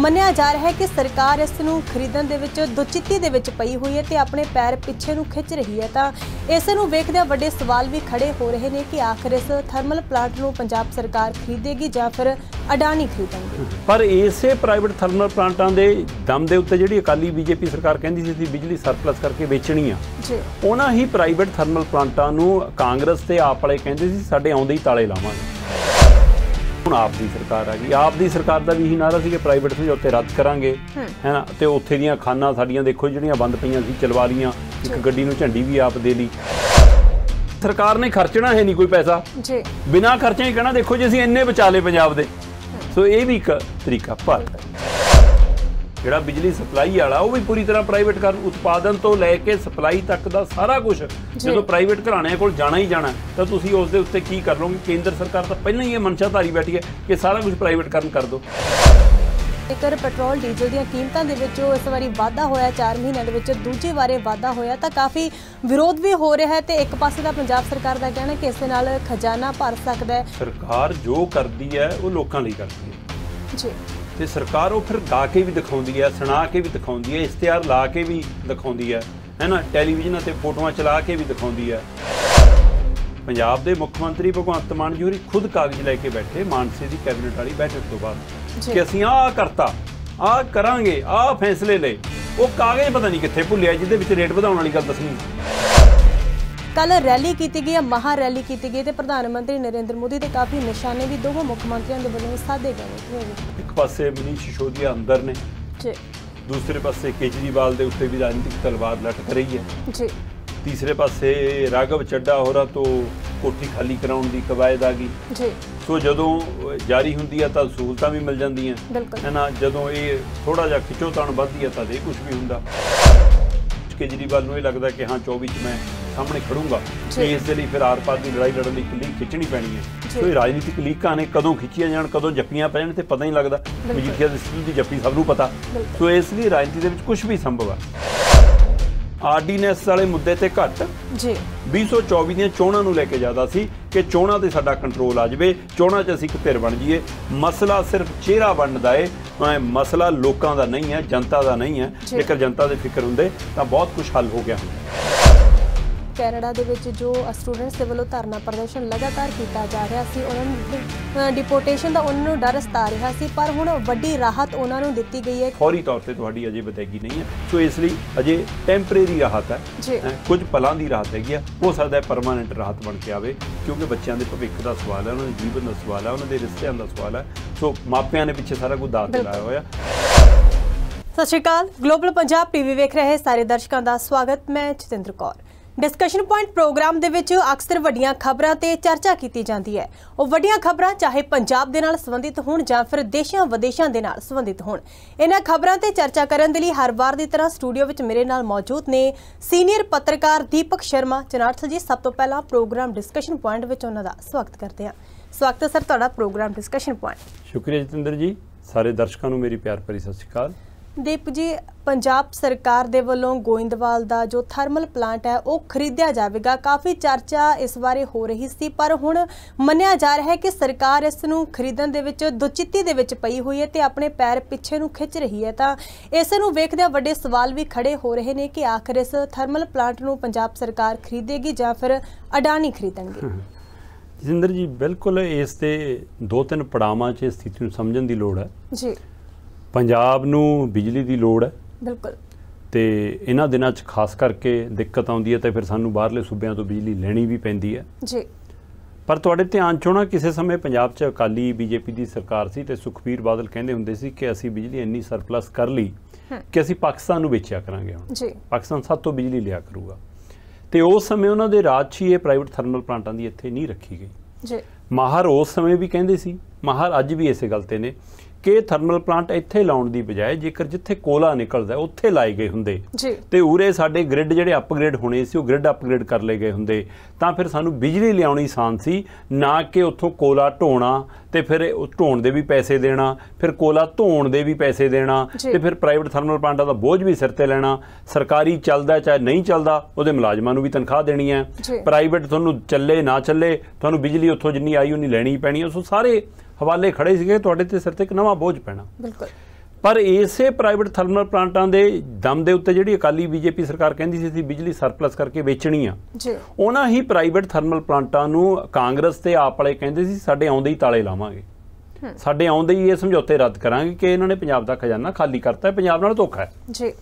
ਮੰਨਿਆ ਜਾ ਰਿਹਾ ਹੈ ਕਿ ਸਰਕਾਰ ਇਸ ਨੂੰ ਖਰੀਦਣ ਦੇ ਵਿੱਚ ਦੁਚਿੱਤੀ ਦੇ ਵਿੱਚ ਪਈ ਹੋਈ ਹੈ ਤੇ ਆਪਣੇ ਪੈਰ ਪਿੱਛੇ ਨੂੰ ਖਿੱਚ ਰਹੀ ਹੈ ਤਾਂ ਇਸ ਨੂੰ ਵੇਖਦਿਆਂ ਵੱਡੇ ਸਵਾਲ ਵੀ ਖੜੇ ਹੋ ਰਹੇ ਨੇ ਕਿ ਆਖਰ ਇਸ ਥਰਮਲ ਪਲਾਂਟ ਨੂੰ ਪੰਜਾਬ ਸਰਕਾਰ ਖਰੀਦੇਗੀ ਜਾਂ ਫਿਰ ਅਡਾਨੀ ਖਰੀਦਣਗੇ ਪਰ ਇਸੇ ਪ੍ਰਾਈਵੇਟ ਥਰਮਲ ਪਲਾਂਟਾਂ ਦੇ ਦਮ ਦੇ ਉੱਤੇ ਜਿਹੜੀ ਅਕਾਲੀ ਬੀਜੇਪੀ ਸਰਕਾਰ ਕਹਿੰਦੀ ਸੀ ਕਿ ਬਿਜਲੀ ਸਰਪਲਸ ਕਰਕੇ ਵੇਚਣੀ ਆ ਜੀ ਉਹਨਾਂ ਹੀ ਪ੍ਰਾਈਵੇਟ ਥਰਮਲ ਪਲਾਂਟਾਂ ਨੂੰ ਕਾਂਗਰਸ ਤੇ ਆਪ ਵਾਲੇ ਕਹਿੰਦੇ ਸੀ ਸਾਡੇ ਆਉਂਦੇ ਹੀ ਤਾਲੇ ਲਾਵਾਂਗੇ ਹੁਣ ਆਪ ਦੀ ਸਰਕਾਰ ਆ ਗਈ ਆਪ ਦੀ ਸਰਕਾਰ ਦਾ ਵੀ ਇਹੀ ਨਾਰਾ ਸੀ ਕਿ ਪ੍ਰਾਈਵੇਟ ਸਮਝੌਤੇ ਰੱਦ ਕਰਾਂਗੇ ਹੈਨਾ ਤੇ ਉੱਥੇ ਦੀਆਂ ਖਾਨਾਂ ਸਾਡੀਆਂ ਦੇਖੋ ਜਿਹੜੀਆਂ ਬੰਦ ਪਈਆਂ ਸੀ ਚਲਵਾ ਲੀਆਂ ਇੱਕ ਗੱਡੀ ਨੂੰ ਝੰਡੀ ਵੀ ਆਪ ਦੇ ਲਈ ਸਰਕਾਰ ਨੇ ਖਰਚਣਾ ਹੈ ਨਹੀਂ ਕੋਈ ਪੈਸਾ ਜੀ ਬਿਨਾ ਖਰਚੇ ਹੀ ਕਹਿਣਾ ਦੇਖੋ ਜੀ ਅਸੀਂ ਇੰਨੇ ਬਚਾ ਲਏ ਪੰਜਾਬ ਦੇ ਸੋ ਇਹ ਵੀ ਇੱਕ ਤਰੀਕਾ ਪਰ ਜਿਹੜਾ ਬਿਜਲੀ ਸਪਲਾਈ ਵਾਲਾ ਉਹ ਵੀ ਪੂਰੀ ਤਰ੍ਹਾਂ ਪ੍ਰਾਈਵੇਟ ਕਰਨ ਉਤਪਾਦਨ ਤੋਂ ਲੈ ਕੇ ਸਪਲਾਈ ਤੱਕ ਦਾ ਸਾਰਾ ਕੁਝ ਜਦੋਂ ਪ੍ਰਾਈਵੇਟ ਘਰਾਣਿਆਂ ਕੋਲ ਜਾਣਾ ਹੀ ਜਾਣਾ ਤਾਂ ਤੁਸੀਂ ਉਸ ਦੇ ਉੱਤੇ ਕੀ ਕਰ ਲਓਗੇ ਕੇਂਦਰ ਸਰਕਾਰ ਤਾਂ ਪਹਿਲਾਂ ਹੀ ਇਹ ਮਨਸ਼ਾ ਧਾਰੀ ਬੈਠੀ ਹੈ ਕਿ ਸਾਰਾ ਕੁਝ ਪ੍ਰਾਈਵੇਟ ਕਰਨ ਕਰ ਦਿਓ ਜੇਕਰ ਪੈਟਰੋਲ ਡੀਜ਼ਲ ਦੀਆਂ ਕੀਮਤਾਂ ਦੇ ਵਿੱਚ ਇਸ ਵਾਰੀ ਵਾਧਾ ਹੋਇਆ 4 ਮਹੀਨਿਆਂ ਦੇ ਵਿੱਚ ਦੂਜੀ ਵਾਰੇ ਵਾਧਾ ਹੋਇਆ ਤਾਂ ਕਾਫੀ ਵਿਰੋਧ ਵੀ ਹੋ ਰਿਹਾ ਹੈ ਤੇ ਇੱਕ ਪਾਸੇ ਦਾ ਪੰਜਾਬ ਸਰਕਾਰ ਦਾ ਕਹਿਣਾ ਕਿ ਇਸ ਦੇ ਨਾਲ ਖਜ਼ਾਨਾ ਭਰ ਸਕਦਾ ਹੈ ਸਰਕਾਰ ਜੋ ਕਰਦੀ ਹੈ ਉਹ ਲੋਕਾਂ ਲਈ ਕਰਦੀ ਹੈ ਜੀ ਤੇ ਸਰਕਾਰ ਉਹ ਫਿਰ ਗਾ ਕੇ ਵੀ ਦਿਖਾਉਂਦੀ ਹੈ ਸੁਣਾ ਕੇ ਵੀ ਦਿਖਾਉਂਦੀ ਹੈ ਇਸ਼ਤਿਹਾਰ ਲਾ ਕੇ ਵੀ ਦਿਖਾਉਂਦੀ ਹੈ ਹੈਨਾ ਟੈਲੀਵਿਜ਼ਨ ਤੇ ਫੋਟੋਆਂ ਚਲਾ ਕੇ ਵੀ ਦਿਖਾਉਂਦੀ ਹੈ ਪੰਜਾਬ ਦੇ ਮੁੱਖ ਮੰਤਰੀ ਭਗਵੰਤ ਮਾਨ ਜੀ ਹੋਰੀ ਖੁਦ ਕਾਗਜ਼ ਲੈ ਕੇ ਬੈਠੇ ਮਾਨਸੇ ਦੀ ਕੈਬਨਿਟ ਵਾਲੀ ਬੈਠਕ ਤੋਂ ਬਾਅਦ ਕਿ ਅਸੀਂ ਆਹ ਕਰਤਾ ਆਹ ਕਰਾਂਗੇ ਆਹ ਫੈਸਲੇ ਲਏ ਉਹ ਕਾਗਜ਼ ਪਤਾ ਨਹੀਂ ਕਿੱਥੇ ਭੁੱਲਿਆ ਜਿਹਦੇ ਵਿੱਚ ਰੇਟ ਵਧਾਉਣ ਵਾਲੀ ਗੱਲ ਦੱਸਣੀ ਕੱਲ ਰੈਲੀ ਕੀਤੀ ਗਈ ਹੈ ਮਹਾ ਰੈਲੀ ਕੀਤੀ ਗਈ ਤੇ ਪ੍ਰਧਾਨ ਮੰਤਰੀ ਨਰਿੰਦਰ ਮੋਦੀ ਤੇ ਕਾਫੀ ਨਿਸ਼ਾਨੇ ਵੀ ਦੋਹਾਂ ਮੁੱਖ ਮੰਤਰੀਆਂ ਦੇ ਵੱਲੋਂ ਸਾਧੇ ਗਏ ਨੇ ਇੱਕ ਪਾਸੇ ਮਨੀਸ਼ ਸ਼ਿਸ਼ੋਦੀਆ ਅੰਦਰ ਨੇ ਜੀ ਦੂਸਰੇ ਪਾਸੇ ਕੇਜਰੀਵਾਲ ਦੇ ਉੱਤੇ ਵੀ ਰਾਜਨੀਤਿਕ ਤਲਵਾਰ ਲਟਕ ਰਹੀ ਹੈ ਜੀ ਤੀਸਰੇ ਪਾਸੇ ਰਾਗਵ ਚੱਡਾ ਹੋਰਾਂ ਤੋਂ ਕੋਠੀ ਖਾਲੀ ਕਰਾਉਣ ਦੀ ਕਵਾਇਦ ਆ ਗਈ ਜੀ ਸੋ ਜਦੋਂ ਜਾਰੀ ਹੁੰਦੀ ਆ ਤਾਂ ਸਹੂਲਤਾਂ ਵੀ ਮਿਲ ਜਾਂਦੀਆਂ ਹੈ ਨਾ ਜਦੋਂ ਇਹ ਥੋੜਾ ਜਿਹਾ ਖਿੱਚੋਤਾਣ ਵੱਧਦੀ ਆ ਤਾਂ ਇਹ ਕੁਝ ਵੀ ਹੁੰਦਾ ਕੇਜਰੀਵਾਲ ਨੂੰ ਇਹ ਲੱਗਦਾ ਕਿ ਹਾਂ 24 ਚ ਮੈਂ ਸਾਹਮਣੇ ਖੜੂੰਗਾ ਤੇ ਇਸ ਦੇ ਲਈ ਫਿਰ ਆਰਪਾਰ ਦੀ ਲੜਾਈ ਲੜਨ ਲਈ ਲੀਕ ਖਿੱਚਣੀ ਪੈਣੀ ਹੈ ਸੋ ਇਹ ਰਾਜਨੀਤਿਕ ਲੀਕਾਂ ਨੇ ਕਦੋਂ ਖਿੱਚੀਆਂ ਜਾਣ ਕਦੋਂ ਜੱਪੀਆਂ ਪੈਣ ਤੇ ਪਤਾ ਹੀ ਨਹੀਂ ਲੱਗਦਾ ਮਜੀਠੀਆ ਦੀ ਸਟੀਲ ਦੀ ਜੱਪੀ ਸਭ ਨੂੰ ਪਤਾ ਸੋ ਇਸ ਲਈ ਰਾਜਨੀਤੀ ਦੇ ਵਿੱਚ ਕੁਝ ਵੀ ਸੰਭਵ ਆ ਆਰਡੀਨੈਂਸ ਵਾਲੇ ਮੁੱਦੇ ਤੇ ਘੱਟ ਜੀ 2024 ਦੀਆਂ ਚੋਣਾਂ ਨੂੰ ਲੈ ਕੇ ਜ਼ਿਆਦਾ ਸੀ ਕਿ ਚੋਣਾਂ ਤੇ ਸਾਡਾ ਕੰਟਰੋਲ ਆ ਜਾਵੇ ਚੋਣਾਂ 'ਚ ਅਸੀਂ ਇੱਕ ਧਿਰ ਬਣ ਜਾਈਏ ਮਸਲਾ ਸਿਰਫ ਚਿਹਰਾ ਬਣਦਾ ਏ ਮੈਂ ਮਸਲਾ ਲੋਕਾਂ ਦਾ ਨਹੀਂ ਹੈ ਜਨਤਾ ਦਾ ਨਹੀਂ ਹੈ ਜੇਕਰ ਜਨਤਾ ਦੇ ਫਿਕਰ ਹੁੰਦੇ ਤਾਂ ਬਹੁਤ ਕੁਝ ਹੱਲ ਹੋ ਗਿਆ ਹੁੰਦਾ ਕੈਨੇਡਾ ਦੇ ਵਿੱਚ ਜੋ ਸਟੂਡੈਂਟਸ ਦੇ ਵੱਲੋਂ ਧਰਨਾ ਪ੍ਰਦਰਸ਼ਨ ਲਗਾਤਾਰ ਕੀਤਾ ਜਾ ਰਿਹਾ ਸੀ ਉਹਨਾਂ ਨੂੰ ਡਿਪੋਰਟੇਸ਼ਨ ਦਾ ਉਹਨਾਂ ਨੂੰ ਡਰ ਸਤਾ ਰਿਹਾ ਸੀ ਪਰ ਹੁਣ ਵੱਡੀ ਰਾਹਤ ਉਹਨਾਂ ਨੂੰ ਦਿੱਤੀ ਗਈ ਹੈ ਫੌਰੀ ਤੌਰ ਤੇ ਤੁਹਾਡੀ ਅਜੇ ਬਤਾਈ ਨਹੀਂ ਹੈ ਸੋ ਇਸ ਲਈ ਅਜੇ ਟੈਂਪਰੇਰੀ ਰਾਹਤ ਹੈ ਕੁਝ ਪਲਾਂ ਦੀ ਰਾਹਤ ਹੈਗੀ ਆ ਹੋ ਸਕਦਾ ਹੈ ਪਰਮਾਨੈਂਟ ਰਾਹਤ ਬਣ ਕੇ ਆਵੇ ਕਿਉਂਕਿ ਬੱਚਿਆਂ ਦੇ ਭਵਿੱਖ ਦਾ ਸਵਾਲ ਹੈ ਉਹਨਾਂ ਦੇ ਜੀਵਨ ਦਾ ਸਵਾਲ ਹੈ ਉਹਨਾਂ ਦੇ ਰਿਸ਼ਤਿਆਂ ਦਾ ਸਵਾਲ ਹੈ ਸੋ ਮਾਪਿਆਂ ਨੇ ਪਿੱਛੇ ਸਾਰਾ ਕੁਝ ਦਾਤ ਲਾਇਆ ਹੋਇਆ ਸਤਿ ਸ਼੍ਰੀ ਅਕਾਲ ਗਲੋਬਲ ਪੰਜਾਬ ਟੀਵੀ ਵੇਖ ਰਹੇ ਸਾਰੇ ਦਰਸ਼ਕਾਂ ਦਾ ਸਵਾਗਤ ਮੈਂ Chitinder Kaur discussion point programme ਦੇ ਵਿੱਚ ਅਕਸਰ ਵੱਡੀਆਂ ਖਬਰਾਂ ਤੇ ਚਰਚਾ ਕੀਤੀ ਜਾਂਦੀ ਹੈ ਉਹ ਵੱਡੀਆਂ ਖਬਰਾਂ ਚਾਹੇ ਪੰਜਾਬ ਦੇ ਨਾਲ ਸੰਬੰਧਿਤ ਹੋਣ ਜਾਂ ਫਿਰ ਦੇਸ਼ਾਂ ਵਿਦੇਸ਼ਾਂ ਦੇ ਨਾਲ ਸੰਬੰਧਿਤ ਹੋਣ ਇਹਨਾਂ ਖਬਰਾਂ ਤੇ ਚਰਚਾ ਕਰਨ ਦੇ ਲਈ ਹਰ ਵਾਰ ਦੀ ਤਰ੍ਹਾਂ ਸਟੂਡੀਓ ਵਿੱਚ ਮੇਰੇ ਨਾਲ ਮੌਜੂਦ ਨੇ ਸੀਨੀਅਰ ਪੱਤਰਕਾਰ ਦੀਪਕ ਸ਼ਰਮਾ ਚਨਾਰਥਲ ਜੀ ਸਭ ਤੋਂ ਪਹਿਲਾਂ ਪ੍ਰੋਗਰਾਮ ਡਿਸਕਸ਼ਨ ਪੁਆਇੰਟ ਵਿੱਚ ਉਹਨਾਂ ਦਾ ਸਵਾਗਤ ਕਰਦੇ ਹਾਂ ਸਵਾਗਤ ਹੈ ਸਰ ਤੁਹਾਡਾ ਪ੍ਰੋਗਰਾਮ ਡਿਸਕਸ਼ਨ ਪੁਆਇੰਟ ਸ਼ੁਕਰੀਆ ਜਤਿੰਦਰ ਜੀ ਸਾਰੇ ਦਰਸ਼ਕਾਂ ਨੂੰ ਮੇਰੀ ਪਿਆਰ ਭਰੀ ਸਤਿ ਸ਼੍ਰੀ ਅਕਾਲ ਦੀਪ ਜੀ ਪੰਜਾਬ ਸਰਕਾਰ ਦੇ ਵੱਲੋਂ ਗੋਇੰਦਵਾਲ ਦਾ ਜੋ ਥਰਮਲ ਪਲਾਂਟ ਹੈ ਉਹ ਖਰੀਦਿਆ ਜਾਵੇਗਾ ਕਾਫੀ ਚਰਚਾ ਇਸ ਬਾਰੇ ਹੋ ਰਹੀ ਸੀ ਪਰ ਹੁਣ ਮੰਨਿਆ ਜਾ ਰਿਹਾ ਹੈ ਕਿ ਸਰਕਾਰ ਇਸ ਨੂੰ ਖਰੀਦਣ ਦੇ ਵਿੱਚ ਦੁਚਿੱਤੀ ਦੇ ਵਿੱਚ ਪਈ ਹੋਈ ਹੈ ਤੇ ਆਪਣੇ ਪੈਰ ਪਿੱਛੇ ਨੂੰ ਖਿੱਚ ਰਹੀ ਹੈ ਤਾਂ ਇਸ ਨੂੰ ਵੇਖਦਿਆਂ ਵੱਡੇ ਸਵਾਲ ਵੀ ਖੜੇ ਹੋ ਰਹੇ ਨੇ ਕਿ ਆਖਰ ਇਸ ਥਰਮਲ ਪਲਾਂਟ ਨੂੰ ਪੰਜਾਬ ਸਰਕਾਰ ਖਰੀਦੇਗੀ ਜਾਂ ਫਿਰ ਅਡਾਨੀ ਖਰੀਦਣਗੇ ਜਿੰਦਰ ਜੀ ਬਿਲਕੁਲ ਇਸ ਤੇ ਦੋ ਤਿੰਨ ਪੜਾਵਾਂ 'ਚ ਸਥਿਤੀ ਨੂੰ ਸਮਝਣ ਦੀ ਲੋੜ ਹੈ ਜੀ ਪੰਜਾਬ ਨੂੰ ਬਿਜਲੀ ਦੀ ਲੋੜ ਹੈ ਬਿਲਕੁਲ ਤੇ ਇਹਨਾਂ ਦਿਨਾਂ 'ਚ ਖਾਸ ਕਰਕੇ ਦਿੱਕਤ ਆਉਂਦੀ ਹੈ ਤੇ ਫਿਰ ਸਾਨੂੰ ਬਾਹਰਲੇ ਸੂਬਿਆਂ ਤੋਂ ਬਿਜਲੀ ਲੈਣੀ ਵੀ ਪੈਂਦੀ ਹੈ ਜੀ ਪਰ ਤੁਹਾਡੇ ਧਿਆਨ ਚੋਂ ਨਾ ਕਿਸੇ ਸਮੇਂ ਪੰਜਾਬ 'ਚ ਅਕਾਲੀ ਬੀਜੇਪੀ ਦੀ ਸਰਕਾਰ ਸੀ ਤੇ ਸੁਖਬੀਰ ਬਾਦਲ ਕਹਿੰਦੇ ਹੁੰਦੇ ਸੀ ਕਿ ਅਸੀਂ ਬਿਜਲੀ ਇੰਨੀ ਸਰਪਲਸ ਕਰ ਲਈ ਕਿ ਅਸੀਂ ਪਾਕਿਸਤਾਨ ਨੂੰ ਵੇਚਿਆ ਕਰਾਂਗੇ ਹੁਣ ਜੀ ਪਾਕਿਸਤਾਨ ਸਭ ਤੋਂ ਬਿਜਲੀ ਲਿਆ ਕਰੂਗਾ ਤੇ ਉਸ ਸਮੇਂ ਉਹਨਾਂ ਦੇ ਰਾਜ 'ਚ ਇਹ ਪ੍ਰਾਈਵੇਟ ਥਰਮਲ ਪਲਾਂਟਾਂ ਦੀ ਇੱਥੇ ਨਹੀਂ ਰੱਖੀ ਗਈ ਜੀ ਮਾਹਰ ਉਸ ਸਮੇਂ ਵੀ ਕਹਿੰਦੇ ਸੀ ਮਾਹਰ ਅੱਜ ਵੀ ਇਸੇ ਗੱਲ ਤੇ ਨੇ ਕਿ ਥਰਮਲ ਪਲਾਂਟ ਇੱਥੇ ਲਾਉਣ ਦੀ ਬਜਾਏ ਜੇਕਰ ਜਿੱਥੇ ਕੋਲਾ ਨਿਕਲਦਾ ਉੱਥੇ ਲਾਏ ਗਏ ਹੁੰਦੇ ਤੇ ਉਰੇ ਸਾਡੇ ਗ੍ਰਿਡ ਜਿਹੜੇ ਅਪਗ੍ਰੇਡ ਹੋਣੇ ਸੀ ਉਹ ਗ੍ਰਿਡ ਅਪਗ੍ਰੇਡ ਕਰ ਲਏ ਗਏ ਹੁੰਦੇ ਤਾਂ ਫਿਰ ਸਾਨੂੰ ਬਿਜਲੀ ਲਿਆਉਣੀ ਆਸਾਨ ਸੀ ਨਾ ਕਿ ਉੱਥੋਂ ਕੋਲਾ ਢੋਣਾ ਤੇ ਫਿਰ ਢੋਣ ਦੇ ਵੀ ਪੈਸੇ ਦੇਣਾ ਫਿਰ ਕੋਲਾ ਧੋਣ ਦੇ ਵੀ ਪੈਸੇ ਦੇਣਾ ਤੇ ਫਿਰ ਪ੍ਰਾਈਵੇਟ ਥਰਮਲ ਪਲਾਂਟਾਂ ਦਾ ਬੋਝ ਵੀ ਸਿਰ ਤੇ ਲੈਣਾ ਸਰਕਾਰੀ ਚੱਲਦਾ ਚਾਹੇ ਨਹੀਂ ਚੱਲਦਾ ਉਹਦੇ ਮੁਲਾਜ਼ਮਾਂ ਨੂੰ ਵੀ ਤਨਖਾਹ ਦੇਣੀ ਹੈ ਪ੍ਰਾਈਵੇਟ ਤੁਹਾਨੂੰ ਚੱਲੇ ਨਾ ਚੱਲੇ ਤੁਹਾਨੂੰ ਬਿਜਲੀ ਉੱਥੋਂ ਜਿੰਨੀ ਆਈ ਨਹੀਂ ਲੈਣੀ ਪੈਣੀ ਉਹ ਸਾਰੇ ਹਵਾਲੇ ਖੜੇ ਸੀਗੇ ਤੁਹਾਡੇ ਤੇ ਸਿਰ ਤੇ ਇੱਕ ਨਵਾਂ ਬੋਝ ਪੈਣਾ ਬਿਲਕੁਲ ਪਰ ਇਸੇ ਪ੍ਰਾਈਵੇਟ ਥਰਮਲ ਪਲਾਂਟਾਂ ਦੇ ਦਮ ਦੇ ਉੱਤੇ ਜਿਹੜੀ ਅਕਾਲੀ ਬੀਜੇਪੀ ਸਰਕਾਰ ਕਹਿੰਦੀ ਸੀ ਅਸੀਂ ਬਿਜਲੀ ਸਰਪਲਸ ਕਰਕੇ ਵੇਚਣੀ ਆ ਜੀ ਉਹਨਾਂ ਹੀ ਪ੍ਰਾਈਵੇਟ ਥਰਮਲ ਪਲਾਂਟਾਂ ਨੂੰ ਕਾਂਗਰਸ ਤੇ ਆਪ ਵਾਲੇ ਕਹਿੰਦੇ ਸੀ ਸਾਡੇ ਆਉਂਦੇ ਹੀ ਤਾਲੇ ਲਾਵਾਂਗੇ ਸਾਡੇ ਆਉਂਦੇ ਹੀ ਇਹ ਸਮਝੌਤੇ ਰੱਦ ਕਰਾਂਗੇ ਕਿ ਇਹਨਾਂ ਨੇ ਪੰਜਾਬ ਦਾ ਖਜ਼ਾਨਾ ਖਾਲੀ ਕਰਤਾ ਹੈ ਪੰਜਾਬ ਨਾਲ ਧੋਖਾ ਹੈ ਜੀ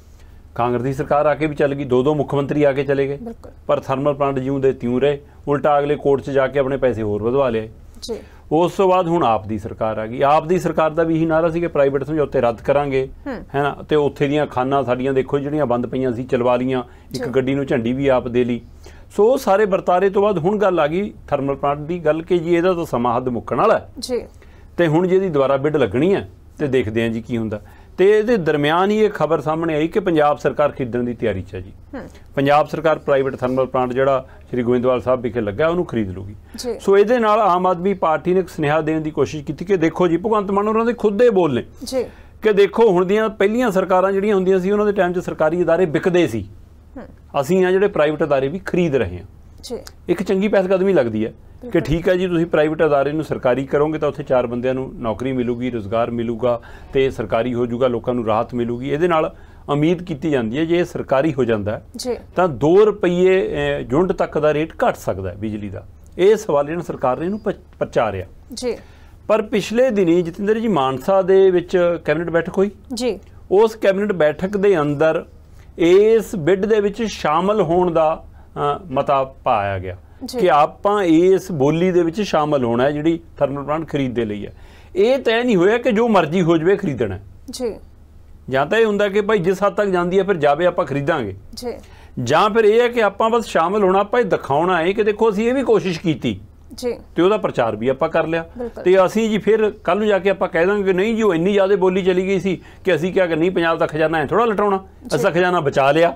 ਕਾਂਗਰਸ ਦੀ ਸਰਕਾਰ ਆ ਕੇ ਵੀ ਚੱਲ ਗਈ ਦੋ ਦੋ ਮੁੱਖ ਮੰਤਰੀ ਆ ਕੇ ਚਲੇ ਗਏ ਪਰ ਥਰਮਲ ਪਲਾਂਟ ਜਿਉਂ ਦੇ ਤਿਉਂ ਰਹੇ ਉਲਟਾ ਅਗਲੇ ਕੋਰਟ 'ਚ ਜਾ ਕੇ ਆਪਣੇ ਪੈਸੇ ਹੋਰ ਵਧਵਾ ਲਏ ਜੀ ਉਸ ਤੋਂ ਬਾਅਦ ਹੁਣ ਆਪ ਦੀ ਸਰਕਾਰ ਆ ਗਈ ਆਪ ਦੀ ਸਰਕਾਰ ਦਾ ਵੀ ਇਹੀ ਨਾਰਾ ਸੀ ਕਿ ਪ੍ਰਾਈਵੇਟ ਸਮਝੌਤੇ ਰੱਦ ਕਰਾਂਗੇ ਹੈਨਾ ਤੇ ਉੱਥੇ ਦੀਆਂ ਖਾਨਾ ਸਾਡੀਆਂ ਦੇਖੋ ਜਿਹੜੀਆਂ ਬੰਦ ਪਈਆਂ ਸੀ ਚਲਵਾ ਲੀਆਂ ਇੱਕ ਗੱਡੀ ਨੂੰ ਝੰਡੀ ਵੀ ਆਪ ਦੇ ਲਈ ਸੋ ਸਾਰੇ ਵਰਤਾਰੇ ਤੋਂ ਬਾਅਦ ਹੁਣ ਗੱਲ ਆ ਗਈ ਥਰਮਲ ਪਲਾਂਟ ਦੀ ਗੱਲ ਕਿ ਜੀ ਇਹਦਾ ਤਾਂ ਸਮਾਂ ਹੱਦ ਮੁੱਕਣ ਵਾਲਾ ਜੀ ਤੇ ਹੁਣ ਜਿਹਦੀ ਦੁਬਾਰਾ ਬਿੱਡ ਲੱਗਣੀ ਹੈ ਤੇ ਦੇਖਦੇ ਆਂ ਜੀ ਕੀ ਹੁੰਦਾ ਤੇ ਇਹਦੇ ਦਰਮਿਆਨ ਹੀ ਇਹ ਖਬਰ ਸਾਹਮਣੇ ਆਈ ਕਿ ਪੰਜਾਬ ਸਰਕਾਰ ਖਰੀਦਣ ਦੀ ਤਿਆਰੀ 'ਚ ਹੈ ਜੀ ਪੰਜਾਬ ਸਰਕਾਰ ਪ੍ਰਾਈਵੇਟ ਥਰਮਲ ਪਲਾਂਟ ਜਿਹੜਾ ਸ੍ਰੀ ਗੋਇੰਦਵਾਲ ਸਾਹਿਬ ਵਿਖੇ ਲੱਗਾ ਉਹਨੂੰ ਖਰੀਦ ਲੂਗੀ ਸੋ ਇਹਦੇ ਨਾਲ ਆਮ ਆਦਮੀ ਪਾਰਟੀ ਨੇ ਇੱਕ ਸੁਨੇਹਾ ਦੇਣ ਦੀ ਕੋਸ਼ਿਸ਼ ਕੀਤੀ ਕਿ ਦੇਖੋ ਜੀ ਭਗਵੰਤ ਮਾਨ ਉਹਨਾਂ ਦੇ ਖੁਦ ਦੇ ਬੋਲ ਨੇ ਜੀ ਕਿ ਦੇਖੋ ਹੁਣ ਦੀਆਂ ਪਹਿਲੀਆਂ ਸਰਕਾਰਾਂ ਜਿਹੜੀਆਂ ਹੁੰਦੀਆਂ ਸੀ ਉਹਨਾਂ ਦੇ ਟਾਈਮ 'ਚ ਸਰਕਾਰੀ ادارے ਵਿਕਦੇ ਸੀ ਅਸੀਂ ਆ ਜਿਹੜੇ ਪ੍ਰਾਈਵੇਟ ادارے ਵੀ ਖਰੀਦ ਰਹੇ ਹਾਂ ਜੀ ਇੱਕ ਚੰਗੀ ਪਹਿਲਕਦਮੀ ਲੱਗਦੀ ਹੈ ਕਿ ਠੀਕ ਹੈ ਜੀ ਤੁਸੀਂ ਪ੍ਰਾਈਵੇਟ ਅਦਾਰੇ ਨੂੰ ਸਰਕਾਰੀ ਕਰੋਗੇ ਤਾਂ ਉੱਥੇ ਚਾਰ ਬੰਦਿਆਂ ਨੂੰ ਨੌਕਰੀ ਮਿਲੂਗੀ ਰੋਜ਼ਗਾਰ ਮਿਲੂਗਾ ਤੇ ਸਰਕਾਰੀ ਹੋ ਜਾਊਗਾ ਲੋਕਾਂ ਨੂੰ ਰਾਹਤ ਮਿਲੂਗੀ ਇਹਦੇ ਨਾਲ ਉਮੀਦ ਕੀਤੀ ਜਾਂਦੀ ਹੈ ਜੇ ਇਹ ਸਰਕਾਰੀ ਹੋ ਜਾਂਦਾ ਜੀ ਤਾਂ 2 ਰੁਪਏ ਜੁੰਡ ਤੱਕ ਦਾ ਰੇਟ ਘਟ ਸਕਦਾ ਹੈ ਬਿਜਲੀ ਦਾ ਇਹ ਸਵਾਲ ਇਹਨਾਂ ਸਰਕਾਰ ਨੇ ਇਹਨੂੰ ਪਚਾਰਿਆ ਜੀ ਪਰ ਪਿਛਲੇ ਦਿਨੀ ਜਤਿੰਦਰ ਜੀ ਮਾਨਸਾ ਦੇ ਵਿੱਚ ਕੈਬਨਿਟ ਬੈਠਕ ਹੋਈ ਜੀ ਉਸ ਕੈਬਨਿਟ ਬੈਠਕ ਦੇ ਅੰਦਰ ਇਸ ਬਿੱਡ ਦੇ ਵਿੱਚ ਸ਼ਾਮਲ ਹੋਣ ਦਾ ਮਤਾ ਪਾਇਆ ਗਿਆ ਕਿ ਆਪਾਂ ਇਸ ਬੋਲੀ ਦੇ ਵਿੱਚ ਸ਼ਾਮਲ ਹੋਣਾ ਹੈ ਜਿਹੜੀ ਥਰਮਲ ਪਲਾਂਟ ਖਰੀਦਦੇ ਲਈ ਹੈ ਇਹ ਤੈ ਨਹੀਂ ਹੋਇਆ ਕਿ ਜੋ ਮਰਜ਼ੀ ਹੋ ਜਵੇ ਖਰੀਦਣਾ ਜੀ ਜਾਂ ਤਾਂ ਇਹ ਹੁੰਦਾ ਕਿ ਭਾਈ ਜਿਸ ਹੱਦ ਤੱਕ ਜਾਂਦੀ ਹੈ ਫਿਰ ਜਾਵੇ ਆਪਾਂ ਖਰੀਦਾਂਗੇ ਜੀ ਜਾਂ ਫਿਰ ਇਹ ਹੈ ਕਿ ਆਪਾਂ ਬਸ ਸ਼ਾਮਲ ਹੋਣਾ ਭਾਈ ਦਿਖਾਉਣਾ ਹੈ ਕਿ ਦੇਖੋ ਅਸੀਂ ਇਹ ਵੀ ਕੋਸ਼ਿਸ਼ ਕੀਤੀ ਜੀ ਤੇ ਉਹਦਾ ਪ੍ਰਚਾਰ ਵੀ ਆਪਾਂ ਕਰ ਲਿਆ ਤੇ ਅਸੀਂ ਜੀ ਫਿਰ ਕੱਲ ਨੂੰ ਜਾ ਕੇ ਆਪਾਂ ਕਹਿ ਦਾਂਗੇ ਕਿ ਨਹੀਂ ਜੀ ਉਹ ਇੰਨੀ ਜ਼ਿਆਦਾ ਬੋਲੀ ਚਲੀ ਗਈ ਸੀ ਕਿ ਅਸੀਂ ਕਿਹਾ ਕਿ ਨਹੀਂ ਪੰਜਾਬ ਦਾ ਖਜ਼ਾਨਾ ਹੈ ਥੋੜਾ ਲਟਾਉਣਾ ਅਸਾਂ ਖਜ਼ਾਨਾ ਬਚਾ ਲਿਆ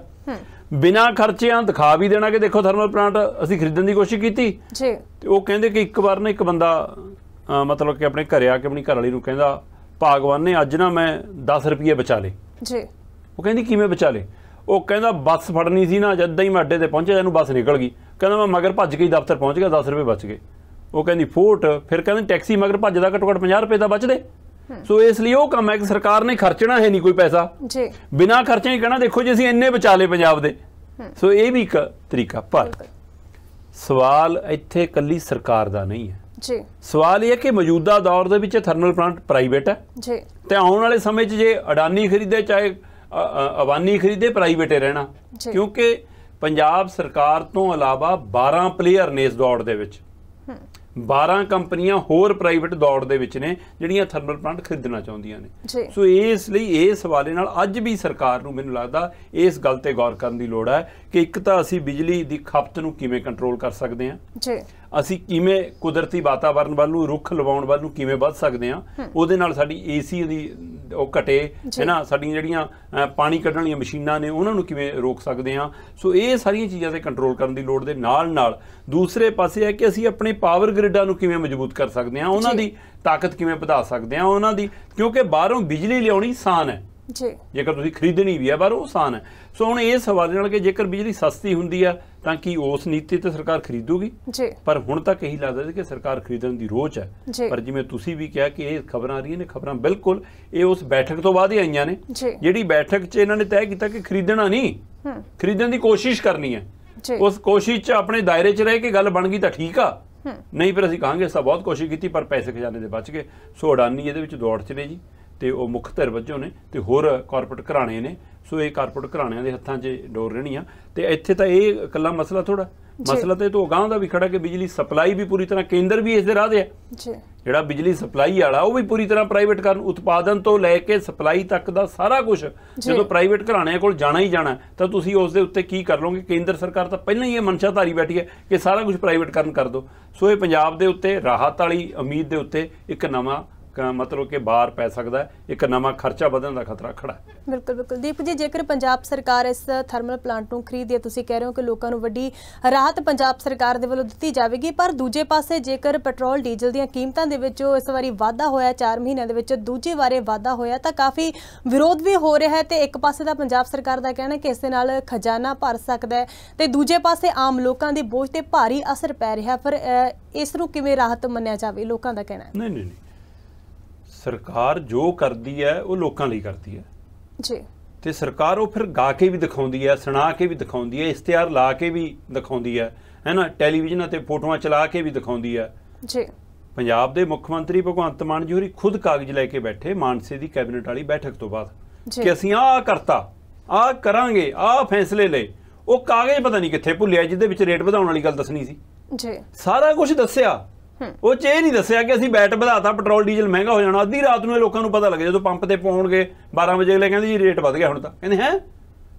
ਬਿਨਾ ਖਰਚਿਆਂ ਦਿਖਾ ਵੀ ਦੇਣਾ ਕਿ ਦੇਖੋ ਥਰਮਲ ਪਲਾਂਟ ਅਸੀਂ ਖਰੀਦਣ ਦੀ ਕੋਸ਼ਿਸ਼ ਕੀਤੀ ਜੀ ਤੇ ਉਹ ਕਹਿੰਦੇ ਕਿ ਇੱਕ ਵਾਰ ਨਾ ਇੱਕ ਬੰਦਾ ਮਤਲਬ ਕਿ ਆਪਣੇ ਘਰੇ ਆ ਕੇ ਆਪਣੀ ਘਰ ਵਾਲੀ ਨੂੰ ਕਹਿੰਦਾ ਭਾਗਵਾਨ ਨੇ ਅੱਜ ਨਾ ਮੈਂ 10 ਰੁਪਏ ਬਚਾ ਲੇ ਜੀ ਉਹ ਕਹਿੰਦੀ ਕਿਵੇਂ ਬਚਾ ਲੇ ਉਹ ਕਹਿੰਦਾ ਬੱਸ ਫੜਨੀ ਸੀ ਨਾ ਜਦ ਹੀ ਮਾਡੇ ਤੇ ਪਹੁੰਚਿਆ ਇਹਨੂੰ ਬੱਸ ਨਿਕਲ ਗਈ ਕਹਿੰਦਾ ਮੈਂ ਮਗਰ ਭੱਜ ਕੇ ਦਫ਼ਤਰ ਪਹੁੰਚ ਗਿਆ 10 ਰੁਪਏ ਬਚ ਗਏ ਉਹ ਕਹਿੰਦੀ ਫੋਟ ਫਿਰ ਕਹਿੰਦੇ ਟੈਕਸੀ ਮਗਰ ਭੱਜਦਾ ਘਟੋ ਘਟ 50 ਰੁਪਏ ਦਾ ਬਚਦੇ ਸੋ ਇਸ ਲਈ ਉਹ ਕੰਮ ਹੈ ਕਿ ਸਰਕਾਰ ਨੇ ਖਰਚਣਾ ਹੈ ਨਹੀਂ ਕੋਈ ਪੈਸਾ ਜੀ ਬਿਨਾ ਖਰਚੇ ਹੀ ਕਹਿਣਾ ਦੇਖੋ ਜੀ ਅਸੀਂ ਇੰਨੇ ਬਚਾ ਲਏ ਪੰਜਾਬ ਦੇ ਸੋ ਇਹ ਵੀ ਇੱਕ ਤਰੀਕਾ ਪਰ ਸਵਾਲ ਇੱਥੇ ਕੱਲੀ ਸਰਕਾਰ ਦਾ ਨਹੀਂ ਹੈ ਜੀ ਸਵਾਲ ਇਹ ਹੈ ਕਿ ਮੌਜੂਦਾ ਦੌਰ ਦੇ ਵਿੱਚ ਥਰਮਲ ਪਲਾਂਟ ਪ੍ਰਾਈਵੇਟ ਹੈ ਜੀ ਤੇ ਆਉਣ ਵਾਲੇ ਸਮੇਂ 'ਚ ਜੇ ਅਡਾਨੀ ਖਰੀਦੇ ਚਾਹੇ ਅਵਾਨੀ ਖਰੀਦੇ ਪ੍ਰਾਈਵੇਟ ਹੀ ਰਹਿਣਾ ਕਿਉਂਕਿ ਪੰਜਾਬ ਸਰਕਾਰ ਤੋਂ ਇਲਾਵਾ 12 ਪਲੇਅਰ ਨੇ ਇਸ ਦੌੜ ਦੇ ਵਿੱਚ 12 ਕੰਪਨੀਆਂ ਹੋਰ ਪ੍ਰਾਈਵੇਟ ਦੌੜ ਦੇ ਵਿੱਚ ਨੇ ਜਿਹੜੀਆਂ ਥਰਮਲ ਪਲਾਂਟ ਖਰੀਦਣਾ ਚਾਹੁੰਦੀਆਂ ਨੇ ਸੋ ਇਸ ਲਈ ਇਹ ਸਵਾਲੇ ਨਾਲ ਅੱਜ ਵੀ ਸਰਕਾਰ ਨੂੰ ਮੈਨੂੰ ਲੱਗਦਾ ਇਸ ਗੱਲ ਤੇ ਗੌਰ ਕਰਨ ਦੀ ਲੋੜ ਹੈ ਕਿ ਇੱਕ ਤਾਂ ਅਸੀਂ ਬਿਜਲੀ ਦੀ ਖਪਤ ਨੂੰ ਕਿਵੇਂ ਕੰਟਰੋਲ ਕਰ ਸਕਦੇ ਹਾਂ ਜੀ ਅਸੀਂ ਕਿਵੇਂ ਕੁਦਰਤੀ ਵਾਤਾਵਰਣ ਵੱਲ ਨੂੰ ਰੁੱਖ ਲਵਾਉਣ ਵੱਲ ਨੂੰ ਕਿਵੇਂ ਵੱਧ ਸਕਦੇ ਹਾਂ ਉਹਦੇ ਨਾਲ ਸਾਡੀ ਏਸੀ ਦੀ ਉਹ ਘਟੇ ਹੈ ਨਾ ਸਾਡੀਆਂ ਜਿਹੜੀਆਂ ਪਾਣੀ ਕੱਢਣ ਵਾਲੀਆਂ ਮਸ਼ੀਨਾਂ ਨੇ ਉਹਨਾਂ ਨੂੰ ਕਿਵੇਂ ਰੋਕ ਸਕਦੇ ਆ ਸੋ ਇਹ ਸਾਰੀਆਂ ਚੀਜ਼ਾਂ ਤੇ ਕੰਟਰੋਲ ਕਰਨ ਦੀ ਲੋੜ ਦੇ ਨਾਲ ਨਾਲ ਦੂਸਰੇ ਪਾਸੇ ਹੈ ਕਿ ਅਸੀਂ ਆਪਣੇ ਪਾਵਰ ਗ੍ਰਿਡਾਂ ਨੂੰ ਕਿਵੇਂ ਮਜ਼ਬੂਤ ਕਰ ਸਕਦੇ ਆ ਉਹਨਾਂ ਦੀ ਤਾਕਤ ਕਿਵੇਂ ਵਧਾ ਸਕਦੇ ਆ ਉਹਨਾਂ ਦੀ ਕਿਉਂਕਿ ਬਾਹਰੋਂ ਬਿਜਲੀ ਲਿਆਉਣੀ ਆਸਾਨ ਹੈ ਜੀ ਜੇਕਰ ਤੁਸੀਂ ਖਰੀਦਣੀ ਵੀ ਹੈ ਪਰ ਉਹ ਆਸਾਨ ਹੈ ਸੋ ਹੁਣ ਇਹ ਸਵਾਲ ਨਾਲ ਕਿ ਜੇਕਰ ਬਿਜਲੀ ਸਸਤੀ ਹੁੰਦੀ ਆ ਤਾਂ ਕੀ ਉਸ ਨੀਤੀ ਤੇ ਸਰਕਾਰ ਖਰੀਦੂਗੀ ਜੀ ਪਰ ਹੁਣ ਤੱਕ ਇਹੀ ਲੱਗਦਾ ਸੀ ਕਿ ਸਰਕਾਰ ਖਰੀਦਣ ਦੀ ਰੋਚ ਹੈ ਪਰ ਜਿਵੇਂ ਤੁਸੀਂ ਵੀ ਕਿਹਾ ਕਿ ਇਹ ਖਬਰਾਂ ਆ ਰਹੀਆਂ ਨੇ ਖਬਰਾਂ ਬਿਲਕੁਲ ਇਹ ਉਸ ਬੈਠਕ ਤੋਂ ਬਾਅਦ ਹੀ ਆਈਆਂ ਨੇ ਜਿਹੜੀ ਬੈਠਕ 'ਚ ਇਹਨਾਂ ਨੇ ਤੈਅ ਕੀਤਾ ਕਿ ਖਰੀਦਣਾ ਨਹੀਂ ਖਰੀਦਣ ਦੀ ਕੋਸ਼ਿਸ਼ ਕਰਨੀ ਹੈ ਉਸ ਕੋਸ਼ਿਸ਼ 'ਚ ਆਪਣੇ ਦਾਇਰੇ 'ਚ ਰਹਿ ਕੇ ਗੱਲ ਬਣ ਗਈ ਤਾਂ ਠੀਕ ਆ ਨਹੀਂ ਫਿਰ ਅਸੀਂ ਕਹਾਂਗੇ ਸਾ ਬਹੁਤ ਕੋਸ਼ਿਸ਼ ਕੀਤੀ ਪਰ ਪੈਸੇ ਖਜ਼ਾਨੇ ਦੇ ਬਚ ਗਏ ਸੋ ਅਡਾਨੀ ਇਹਦੇ ਵਿੱਚ ਦੌੜ 'ਚ ਨੇ ਜੀ ਤੇ ਉਹ ਮੁੱਖ ਧਿਰ ਵਜੋਂ ਨੇ ਤੇ ਹੋਰ ਕਾਰਪੋਰੇਟ ਘਰਾਣੇ ਨੇ ਸੋ ਇਹ ਕਾਰਪੋਰੇਟ ਘਰਾਣਿਆਂ ਦੇ ਹੱਥਾਂ 'ਚ ਡੋਰ ਰਹਿਣੀ ਆ ਤੇ ਇੱਥੇ ਤਾਂ ਇਹ ਇਕੱਲਾ ਮਸਲਾ ਥੋੜਾ ਮਸਲਾ ਤੇ ਤੋਂ ਗਾਂਵ ਦਾ ਵੀ ਖੜਾ ਕਿ ਬਿਜਲੀ ਸਪਲਾਈ ਵੀ ਪੂਰੀ ਤਰ੍ਹਾਂ ਕੇਂਦਰ ਵੀ ਇਸ ਦੇ ਰਾਹ ਦੇ ਆ ਜੀ ਜਿਹੜਾ ਬਿਜਲੀ ਸਪਲਾਈ ਵਾਲਾ ਉਹ ਵੀ ਪੂਰੀ ਤਰ੍ਹਾਂ ਪ੍ਰਾਈਵੇਟ ਕਰਨ ਉਤਪਾਦਨ ਤੋਂ ਲੈ ਕੇ ਸਪਲਾਈ ਤੱਕ ਦਾ ਸਾਰਾ ਕੁਝ ਜਦੋਂ ਪ੍ਰਾਈਵੇਟ ਘਰਾਣਿਆਂ ਕੋਲ ਜਾਣਾ ਹੀ ਜਾਣਾ ਤਾਂ ਤੁਸੀਂ ਉਸ ਦੇ ਉੱਤੇ ਕੀ ਕਰ ਲਓਗੇ ਕੇਂਦਰ ਸਰਕਾਰ ਤਾਂ ਪਹਿਲਾਂ ਹੀ ਇਹ ਮਨਸ਼ਾ ਧਾਰੀ ਬੈਠੀ ਹੈ ਕਿ ਸਾਰਾ ਕੁਝ ਪ੍ਰਾਈਵੇਟ ਕਰਨ ਕਰ ਦਿਓ ਸੋ ਇਹ ਪੰਜਾਬ ਦੇ ਉੱਤੇ ਰਾਹਤ ਵਾਲੀ ਉਮੀਦ ਦੇ ਉੱਤੇ ਇੱਕ ਨਵਾਂ ਮਤਲਬ ਕਿ ਬਾਹਰ ਪੈ ਸਕਦਾ ਇੱਕ ਨਵਾਂ ਖਰਚਾ ਵਧਣ ਦਾ ਖਤਰਾ ਖੜਾ ਹੈ ਬਿਲਕੁਲ ਬਿਲਕੁਲ ਦੀਪ ਜੀ ਜੇਕਰ ਪੰਜਾਬ ਸਰਕਾਰ ਇਸ ਥਰਮਲ ਪਲਾਂਟ ਨੂੰ ਖਰੀਦ ਹੈ ਤੁਸੀਂ ਕਹਿ ਰਹੇ ਹੋ ਕਿ ਲੋਕਾਂ ਨੂੰ ਵੱਡੀ ਰਾਹਤ ਪੰਜਾਬ ਸਰਕਾਰ ਦੇ ਵੱਲੋਂ ਦਿੱਤੀ ਜਾਵੇਗੀ ਪਰ ਦੂਜੇ ਪਾਸੇ ਜੇਕਰ ਪੈਟਰੋਲ ਡੀਜ਼ਲ ਦੀਆਂ ਕੀਮਤਾਂ ਦੇ ਵਿੱਚ ਇਸ ਵਾਰੀ ਵਾਧਾ ਹੋਇਆ 4 ਮਹੀਨਿਆਂ ਦੇ ਵਿੱਚ ਦੂਜੀ ਵਾਰੇ ਵਾਧਾ ਹੋਇਆ ਤਾਂ ਕਾਫੀ ਵਿਰੋਧ ਵੀ ਹੋ ਰਿਹਾ ਹੈ ਤੇ ਇੱਕ ਪਾਸੇ ਤਾਂ ਪੰਜਾਬ ਸਰਕਾਰ ਦਾ ਕਹਿਣਾ ਕਿ ਇਸ ਦੇ ਨਾਲ ਖਜ਼ਾਨਾ ਭਰ ਸਕਦਾ ਹੈ ਤੇ ਦੂਜੇ ਪਾਸੇ ਆਮ ਲੋਕਾਂ ਦੇ ਬੋਝ ਤੇ ਭਾਰੀ ਅਸਰ ਪੈ ਰਿਹਾ ਪਰ ਇਸ ਨੂੰ ਕਿਵੇਂ ਰਾਹਤ ਮੰਨਿਆ ਜਾਵੇ ਲੋਕਾਂ ਦਾ ਕਹਿਣਾ ਨਹੀਂ ਨਹੀਂ ਸਰਕਾਰ ਜੋ ਕਰਦੀ ਹੈ ਉਹ ਲੋਕਾਂ ਲਈ ਕਰਦੀ ਹੈ ਜੀ ਤੇ ਸਰਕਾਰ ਉਹ ਫਿਰ ਗਾ ਕੇ ਵੀ ਦਿਖਾਉਂਦੀ ਹੈ ਸੁਣਾ ਕੇ ਵੀ ਦਿਖਾਉਂਦੀ ਹੈ ਇਸ਼ਤਿਹਾਰ ਲਾ ਕੇ ਵੀ ਦਿਖਾਉਂਦੀ ਹੈ ਹੈਨਾ ਟੈਲੀਵਿਜ਼ਨਾਂ ਤੇ ਫੋਟੋਆਂ ਚਲਾ ਕੇ ਵੀ ਦਿਖਾਉਂਦੀ ਹੈ ਜੀ ਪੰਜਾਬ ਦੇ ਮੁੱਖ ਮੰਤਰੀ ਭਗਵੰਤ ਮਾਨ ਜੀ ਹੋਰੀ ਖੁਦ ਕਾਗਜ਼ ਲੈ ਕੇ ਬੈਠੇ ਮਾਨਸੇ ਦੀ ਕੈਬਨਿਟ ਵਾਲੀ ਬੈਠਕ ਤੋਂ ਬਾਅਦ ਕਿ ਅਸੀਂ ਆਹ ਕਰਤਾ ਆਹ ਕਰਾਂਗੇ ਆਹ ਫੈਸਲੇ ਲਏ ਉਹ ਕਾਗਜ਼ ਪਤਾ ਨਹੀਂ ਕਿੱਥੇ ਭੁੱਲਿਆ ਜਿਹਦੇ ਵਿੱਚ ਰੇਟ ਵਧਾਉਣ ਵਾਲੀ ਗੱਲ ਦੱਸਣੀ ਸੀ ਜੀ ਸਾਰਾ ਕੁਝ ਦੱਸਿਆ ਉਹ ਚ ਇਹ ਨਹੀਂ ਦੱਸਿਆ ਕਿ ਅਸੀਂ ਬੈਟ ਵਧਾਤਾ ਪੈਟਰੋਲ ਡੀਜ਼ਲ ਮਹਿੰਗਾ ਹੋ ਜਾਣਾ ਅੱਧੀ ਰਾਤ ਨੂੰ ਇਹ ਲੋਕਾਂ ਨੂੰ ਪਤਾ ਲੱਗ ਜਦੋਂ ਪੰਪ ਤੇ ਪਾਉਣਗੇ 12 ਵਜੇ ਅਗਲੇ ਕਹਿੰਦੇ ਜੀ ਰੇਟ ਵਧ ਗਿਆ ਹੁਣ ਤਾਂ ਕਹਿੰਦੇ ਹੈ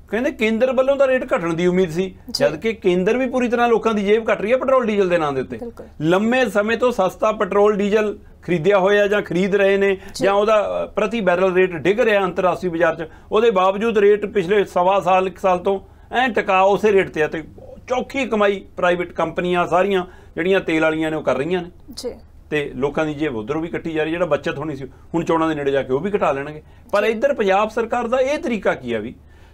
ਕਹਿੰਦੇ ਕੇਂਦਰ ਵੱਲੋਂ ਤਾਂ ਰੇਟ ਘਟਣ ਦੀ ਉਮੀਦ ਸੀ ਜਦ ਕਿ ਕੇਂਦਰ ਵੀ ਪੂਰੀ ਤਰ੍ਹਾਂ ਲੋਕਾਂ ਦੀ ਜੇਬ ਘਟ ਰਹੀ ਹੈ ਪੈਟਰੋਲ ਡੀਜ਼ਲ ਦੇ ਨਾਂ ਦੇ ਉੱਤੇ ਲੰਮੇ ਸਮੇਂ ਤੋਂ ਸਸਤਾ ਪੈਟਰੋਲ ਡੀਜ਼ਲ ਖਰੀਦਿਆ ਹੋਇਆ ਜਾਂ ਖਰੀਦ ਰਹੇ ਨੇ ਜਾਂ ਉਹਦਾ ਪ੍ਰਤੀ ਬੈਰਲ ਰੇਟ ਡਿੱਗ ਰਿਹਾ ਅੰਤਰਰਾਸ਼ਟਰੀ ਬਾਜ਼ਾਰ 'ਚ ਉਹਦੇ ਬਾਵਜੂਦ ਰੇਟ ਪਿਛਲੇ ਸਵਾ ਸਾਲ ਇੱਕ ਸਾਲ ਤੋਂ ਐਂ ਟਿਕਾ ਉਸੇ ਰੇਟ ਤੇ ਆ ਤੇ ਚੌਕੀ ਕਮਾਈ ਪ੍ਰਾਈਵੇਟ ਕੰਪਨੀਆਂ ਸਾਰੀਆਂ ਜਿਹੜੀਆਂ ਤੇਲ ਵਾਲੀਆਂ ਨੇ ਉਹ ਕਰ ਰਹੀਆਂ ਨੇ ਜੀ ਤੇ ਲੋਕਾਂ ਦੀ ਜੇਬ ਉਧਰੋਂ ਵੀ ਕੱਟੀ ਜਾ ਰਹੀ ਜਿਹੜਾ ਬੱਚਤ ਹੋਣੀ ਸੀ ਹੁਣ ਚੋਣਾਂ ਦੇ ਨੇੜੇ ਜਾ ਕੇ ਉਹ ਵੀ ਘਟਾ ਲੈਣਗੇ ਪਰ ਇੱਧਰ ਪੰਜਾਬ ਸਰਕਾਰ ਦਾ ਇਹ ਤਰੀਕਾ ਕੀ ਆ ਵੀ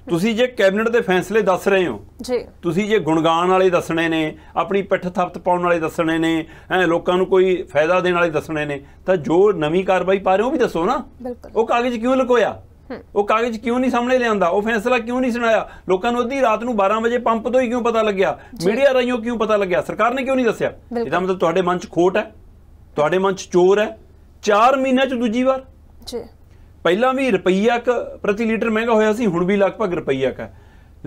ਤੁਸੀਂ ਜੇ ਕੈਬਨਿਟ ਦੇ ਫੈਸਲੇ ਦੱਸ ਰਹੇ ਹੋ ਜੀ ਤੁਸੀਂ ਜੇ ਗੁਣਗਾਨ ਵਾਲੇ ਦੱਸਣੇ ਨੇ ਆਪਣੀ ਪਿੱਠ ਥਪਤ ਪਾਉਣ ਵਾਲੇ ਦੱਸਣੇ ਨੇ ਹੈ ਲੋਕਾਂ ਨੂੰ ਕੋਈ ਫਾਇਦਾ ਦੇਣ ਵਾਲੇ ਦੱਸਣੇ ਨੇ ਤਾਂ ਜੋ ਨਵੀਂ ਕਾਰਵਾਈ ਪਾ ਰਹੇ ਹੋ ਵੀ ਦੱਸੋ ਨਾ ਬਿਲਕੁਲ ਉਹ ਕਾਗਜ਼ ਕਿਉਂ ਲਕੋਇਆ ਉਹ ਕਾਗਜ਼ ਕਿਉਂ ਨਹੀਂ ਸਾਹਮਣੇ ਲਿਆਂਦਾ ਉਹ ਫੈਸਲਾ ਕਿਉਂ ਨਹੀਂ ਸੁਣਾਇਆ ਲੋਕਾਂ ਨੂੰ ਅੱਧੀ ਰਾਤ ਨੂੰ 12 ਵਜੇ ਪੰਪ ਤੋਂ ਹੀ ਕਿਉਂ ਪਤਾ ਲੱਗਿਆ ਮੀਡੀਆ ਰਾਈਓ ਕਿਉਂ ਪਤਾ ਲੱਗਿਆ ਸਰਕਾਰ ਨੇ ਕਿਉਂ ਨਹੀਂ ਦੱਸਿਆ ਇਹਦਾ ਮਤਲਬ ਤੁਹਾਡੇ ਮਨ 'ਚ ਖੋਟ ਹੈ ਤੁਹਾਡੇ ਮਨ 'ਚ ਚੋਰ ਹੈ 4 ਮਹੀਨਿਆਂ 'ਚ ਦੂਜੀ ਵਾਰ ਜੀ ਪਹਿਲਾਂ ਵੀ ਰੁਪਈਆ ਕ ਪ੍ਰਤੀ ਲੀਟਰ ਮਹਿੰਗਾ ਹੋਇਆ ਸੀ ਹੁਣ ਵੀ ਲਗਭਗ ਰੁਪਈਆ ਕ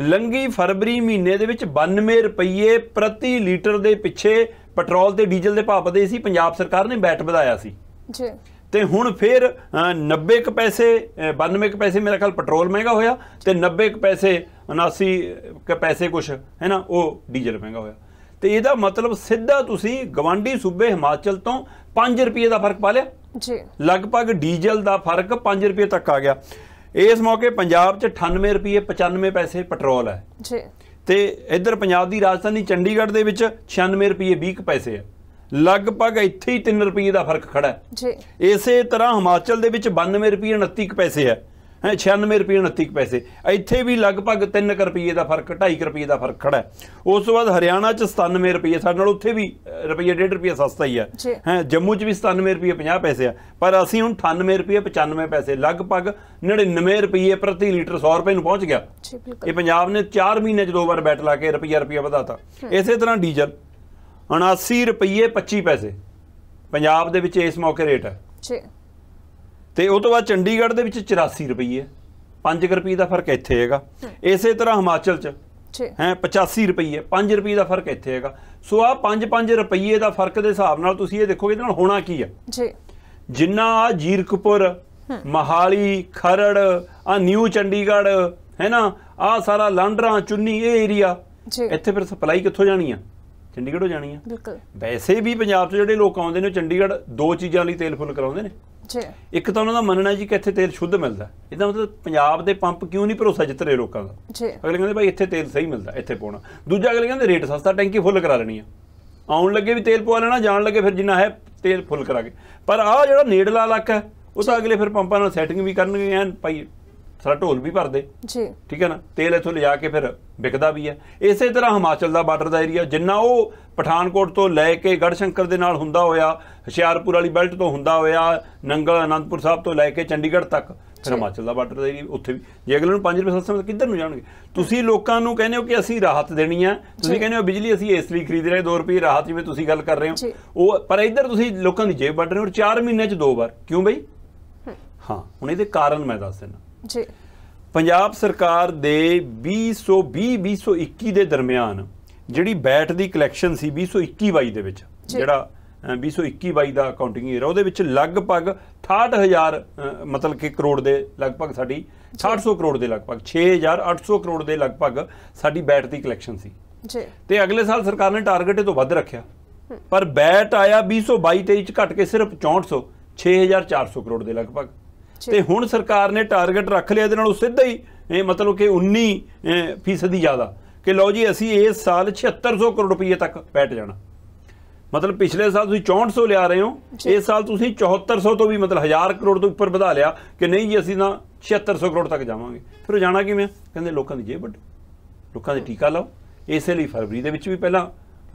ਲੰਗੀ ਫਰਵਰੀ ਮਹੀਨੇ ਦੇ ਵਿੱਚ 92 ਰੁਪਏ ਪ੍ਰਤੀ ਲੀਟਰ ਦੇ ਪਿੱਛੇ ਪੈਟਰੋਲ ਤੇ ਡੀਜ਼ਲ ਦੇ ਭਾਅ ਵਧੇ ਸੀ ਪੰਜਾਬ ਸਰਕਾਰ ਨੇ ਬੈਟ ਵਧਾਇਆ ਸੀ ਜੀ ਤੇ ਹੁਣ ਫਿਰ 90 ਕ ਪੈਸੇ 92 ਕ ਪੈਸੇ ਮੇਰਾ ਖਿਆਲ ਪੈਟਰੋਲ ਮਹਿੰਗਾ ਹੋਇਆ ਤੇ 90 ਕ ਪੈਸੇ 79 ਕ ਪੈਸੇ ਕੁਛ ਹੈ ਨਾ ਉਹ ਡੀਜ਼ਲ ਮਹਿੰਗਾ ਹੋਇਆ ਤੇ ਇਹਦਾ ਮਤਲਬ ਸਿੱਧਾ ਤੁਸੀਂ ਗਵਾਂਡੀ ਸੂਬੇ ਹਿਮਾਚਲ ਤੋਂ 5 ਰੁਪਏ ਦਾ ਫਰਕ ਪਾ ਲਿਆ ਜੀ ਲਗਭਗ ਡੀਜ਼ਲ ਦਾ ਫਰਕ 5 ਰੁਪਏ ਤੱਕ ਆ ਗਿਆ ਇਸ ਮੌਕੇ ਪੰਜਾਬ 'ਚ 98 ਰੁਪਏ 95 ਪੈਸੇ ਪੈਟਰੋਲ ਹੈ ਜੀ ਤੇ ਇੱਧਰ ਪੰਜਾਬ ਦੀ ਰਾਜਧਾਨੀ ਚੰਡੀਗੜ੍ਹ ਦੇ ਵਿੱਚ 96 ਰੁਪਏ 20 ਪੈਸੇ ਹੈ ਲਗਭਗ ਇੱਥੇ ਹੀ 3 ਰੁਪਏ ਦਾ ਫਰਕ ਖੜਾ ਹੈ ਜੀ ਇਸੇ ਤਰ੍ਹਾਂ ਹਿਮਾਚਲ ਦੇ ਵਿੱਚ 92 ਰੁਪਏ 29 ਪੈਸੇ ਹੈ ਹੈ 96 ਰੁਪਏ 29 ਪੈਸੇ ਇੱਥੇ ਵੀ ਲਗਭਗ 3 ਰੁਪਏ ਦਾ ਫਰਕ 2.5 ਰੁਪਏ ਦਾ ਫਰਕ ਖੜਾ ਹੈ ਉਸ ਤੋਂ ਬਾਅਦ ਹਰਿਆਣਾ ਚ 97 ਰੁਪਏ ਸਾਡੇ ਨਾਲ ਉੱਥੇ ਵੀ ਰੁਪਏ 1.5 ਰੁਪਏ ਸਸਤਾ ਹੀ ਹੈ ਹੈ ਜੰਮੂ ਚ ਵੀ 97 ਰੁਪਏ 50 ਪੈਸੇ ਆ ਪਰ ਅਸੀਂ ਹੁਣ 98 ਰੁਪਏ 95 ਪੈਸੇ ਲਗਭਗ 99 ਰੁਪਏ ਪ੍ਰਤੀ ਲੀਟਰ 100 ਰੁਪਏ ਨੂੰ ਪਹੁੰਚ ਗਿਆ ਇਹ ਪੰਜਾਬ ਨੇ 4 ਮਹੀਨੇ ਚ ਦੋ ਵਾਰ ਬੈਟ ਲਾ ਕੇ ਰੁਪਏ ਰੁਪਏ ਵਧਾਤਾ ਇਸੇ ਤਰ੍ਹਾਂ ਡੀਜ਼ਲ 79 ਰੁਪਏ 25 ਪੈਸੇ ਪੰਜਾਬ ਦੇ ਵਿੱਚ ਇਸ ਮੌਕੇ ਰੇਟ ਹੈ ਜੀ ਤੇ ਉਹ ਤੋਂ ਬਾਅਦ ਚੰਡੀਗੜ੍ਹ ਦੇ ਵਿੱਚ 84 ਰੁਪਏ 5 ਰੁਪਏ ਦਾ ਫਰਕ ਇੱਥੇ ਹੈਗਾ ਇਸੇ ਤਰ੍ਹਾਂ ਹਿਮਾਚਲ 'ਚ ਹੈ 85 ਰੁਪਏ 5 ਰੁਪਏ ਦਾ ਫਰਕ ਇੱਥੇ ਹੈਗਾ ਸੋ ਆ 5-5 ਰੁਪਏ ਦਾ ਫਰਕ ਦੇ ਹਿਸਾਬ ਨਾਲ ਤੁਸੀਂ ਇਹ ਦੇਖੋਗੇ ਇਹਦੇ ਨਾਲ ਹੋਣਾ ਕੀ ਹੈ ਜੀ ਜਿੰਨਾ ਆ ਜੀਰਕਪੁਰ ਮਹਾਲੀ ਖਰੜ ਆ ਨਿਊ ਚੰਡੀਗੜ੍ਹ ਹੈ ਨਾ ਆ ਸਾਰਾ ਲਾਂਡਰਾ ਚੁੰਨੀ ਇਹ ਏਰੀਆ ਇੱਥੇ ਫਿਰ ਸਪਲਾਈ ਕਿੱਥੋਂ ਜਾਣੀ ਆ ਚੰਡੀਗੜ੍ਹ ਹੋ ਜਾਣੀ ਆ ਬਿਲਕੁਲ ਵੈਸੇ ਵੀ ਪੰਜਾਬ 'ਚ ਜਿਹੜੇ ਲੋਕ ਆਉਂਦੇ ਨੇ ਚੰਡੀਗੜ੍ਹ ਦੋ ਚੀਜ਼ਾਂ ਲਈ ਤੇਲ ਫੁੱਲ ਕਰਾਉਂਦੇ ਨੇ ਜੀ ਇੱਕ ਤਾਂ ਉਹਨਾਂ ਦਾ ਮੰਨਣਾ ਜੀ ਕਿ ਇੱਥੇ ਤੇਲ ਸ਼ੁੱਧ ਮਿਲਦਾ ਇਹਦਾ ਮਤਲਬ ਪੰਜਾਬ ਦੇ ਪੰਪ ਕਿਉਂ ਨਹੀਂ ਭਰੋਸਾ ਜਿੱਤਰੇ ਲੋਕਾਂ ਦਾ ਜੀ ਅਗਲੇ ਕਹਿੰਦੇ ਭਾਈ ਇੱਥੇ ਤੇਲ ਸਹੀ ਮਿਲਦਾ ਇੱਥੇ ਪਾਉਣਾ ਦੂਜਾ ਅਗਲੇ ਕਹਿੰਦੇ ਰੇਟ ਸਸਤਾ ਟੈਂਕੀ ਫੁੱਲ ਕਰਾ ਲੈਣੀ ਆ ਆਉਣ ਲੱਗੇ ਵੀ ਤੇਲ ਪਵਾ ਲੈਣਾ ਜਾਣ ਲੱਗੇ ਫਿਰ ਜਿੰਨਾ ਹੈ ਤੇਲ ਫੁੱਲ ਕਰਾ ਕੇ ਪਰ ਆਹ ਜਿਹੜਾ ਨੇੜਲਾ ਇਲਾਕਾ ਉਹ ਤਾਂ ਅਗਲੇ ਫਿਰ ਪੰਪਾਂ ਨਾਲ ਸੈਟਿੰਗ ਵੀ ਕਰਨਗੇ ਐਨ ਭਾਈ ਸਾਡਾ ਢੋਲ ਵੀ ਭਰਦੇ ਜੀ ਠੀਕ ਹੈ ਨਾ ਤੇਲ ਇਥੋਂ ਲਿਜਾ ਕੇ ਫਿਰ ਵਿਕਦਾ ਵੀ ਹੈ ਇਸੇ ਤਰ੍ਹਾਂ ਹਿਮਾਚਲ ਦਾ ਬਾਰਡਰ ਦਾ ਏਰੀਆ ਜਿੰਨਾ ਉਹ ਪਠਾਨਕੋਟ ਤੋਂ ਲੈ ਕੇ ਗੜਸ਼ੰਕਰ ਦੇ ਨਾਲ ਹੁੰਦਾ ਹੋਇਆ ਹੁਸ਼ਿਆਰਪੁਰ ਵਾਲੀ ਬੈਲਟ ਤੋਂ ਹੁੰਦਾ ਹੋਇਆ ਨੰਗਲ ਅਨੰਦਪੁਰ ਸਾਹਿਬ ਤੋਂ ਲੈ ਕੇ ਚੰਡੀਗੜ੍ਹ ਤੱਕ ਫਿਰ ਹਿਮਾਚਲ ਦਾ ਬਾਰਡਰ ਦਾ ਏਰੀਆ ਉੱਥੇ ਵੀ ਜੇ ਅਗਲੇ ਨੂੰ 5 ਰੁਪਏ ਸਸਤਾ ਕਿੱਧਰ ਨੂੰ ਜਾਣਗੇ ਤੁਸੀਂ ਲੋਕਾਂ ਨੂੰ ਕਹਿੰਦੇ ਹੋ ਕਿ ਅਸੀਂ ਰਾਹਤ ਦੇਣੀ ਆ ਤੁਸੀਂ ਕਹਿੰਦੇ ਹੋ ਬਿਜਲੀ ਅਸੀਂ ਇਸ ਲਈ ਖਰੀਦ ਰਹੇ 2 ਰੁਪਏ ਰਾਹਤ ਜਿਵੇਂ ਤੁਸੀਂ ਗੱਲ ਕਰ ਰਹੇ ਹੋ ਉਹ ਪਰ ਇੱਧਰ ਤੁਸੀਂ ਲੋਕਾਂ ਦੀ ਜੇਬ ਵੱਢ ਰਹੇ ਹੋ 4 ਮਹੀਨੇ 'ਚ ਦੋ ਵਾਰ ਕਿਉਂ ਬਈ ਹਾਂ ਹੁਣ ਇਹਦੇ ਕਾਰਨ ਮੈਂ ਦੱਸ ਦਿੰਦਾ ਜੀ ਪੰਜਾਬ ਸਰਕਾਰ ਦੇ 2020 2021 ਦੇ ਦਰਮਿਆਨ ਜਿਹੜੀ ਬੈਟ ਦੀ ਕਲੈਕਸ਼ਨ ਸੀ 2021-22 ਦੇ ਵਿੱਚ ਜਿਹੜਾ 2021-22 ਦਾ ਅਕਾਊਂਟਿੰਗ ਈਅਰ ਉਹਦੇ ਵਿੱਚ ਲਗਭਗ 68000 ਮਤਲਬ ਕਿ ਕਰੋੜ ਦੇ ਲਗਭਗ ਸਾਡੀ 6800 ਕਰੋੜ ਦੇ ਲਗਭਗ 6800 ਕਰੋੜ ਦੇ ਲਗਭਗ ਸਾਡੀ ਬੈਟ ਦੀ ਕਲੈਕਸ਼ਨ ਸੀ ਜੀ ਤੇ ਅਗਲੇ ਸਾਲ ਸਰਕਾਰ ਨੇ ਟਾਰਗੇਟ ਤੋਂ ਵੱਧ ਰੱਖਿਆ ਪਰ ਬੈਟ ਆਇਆ 2022-23 ਚ ਘਟ ਕੇ ਸਿਰਫ 6400 6400 ਕਰੋੜ ਦੇ ਲਗਭਗ ਤੇ ਹੁਣ ਸਰਕਾਰ ਨੇ ਟਾਰਗੇਟ ਰੱਖ ਲਿਆ ਇਹਦੇ ਨਾਲੋਂ ਸਿੱਧਾ ਹੀ ਇਹ ਮਤਲਬ ਕਿ 19 ਫੀਸਦੀ ਜ਼ਿਆਦਾ ਕਿ ਲਓ ਜੀ ਅਸੀਂ ਇਸ ਸਾਲ 7600 ਕਰੋੜ ਰੁਪਏ ਤੱਕ ਪੈਟ ਜਾਣਾ ਮਤਲਬ ਪਿਛਲੇ ਸਾਲ ਤੁਸੀਂ 6400 ਲਿਆ ਰਹੇ ਹੋ ਇਸ ਸਾਲ ਤੁਸੀਂ 7400 ਤੋਂ ਵੀ ਮਤਲਬ 1000 ਕਰੋੜ ਤੋਂ ਉੱਪਰ ਵਧਾ ਲਿਆ ਕਿ ਨਹੀਂ ਜੀ ਅਸੀਂ ਨਾ 7600 ਕਰੋੜ ਤੱਕ ਜਾਵਾਂਗੇ ਫਿਰ ਜਾਣਾ ਕਿਵੇਂ ਕਹਿੰਦੇ ਲੋਕਾਂ ਦੀ ਜੇਬ ਵੱਡੀ ਲੋਕਾਂ ਦੇ ਟੀਕਾ ਲਾਓ ਇਸੇ ਲਈ ਫਰਵਰੀ ਦੇ ਵਿੱਚ ਵੀ ਪਹਿਲਾਂ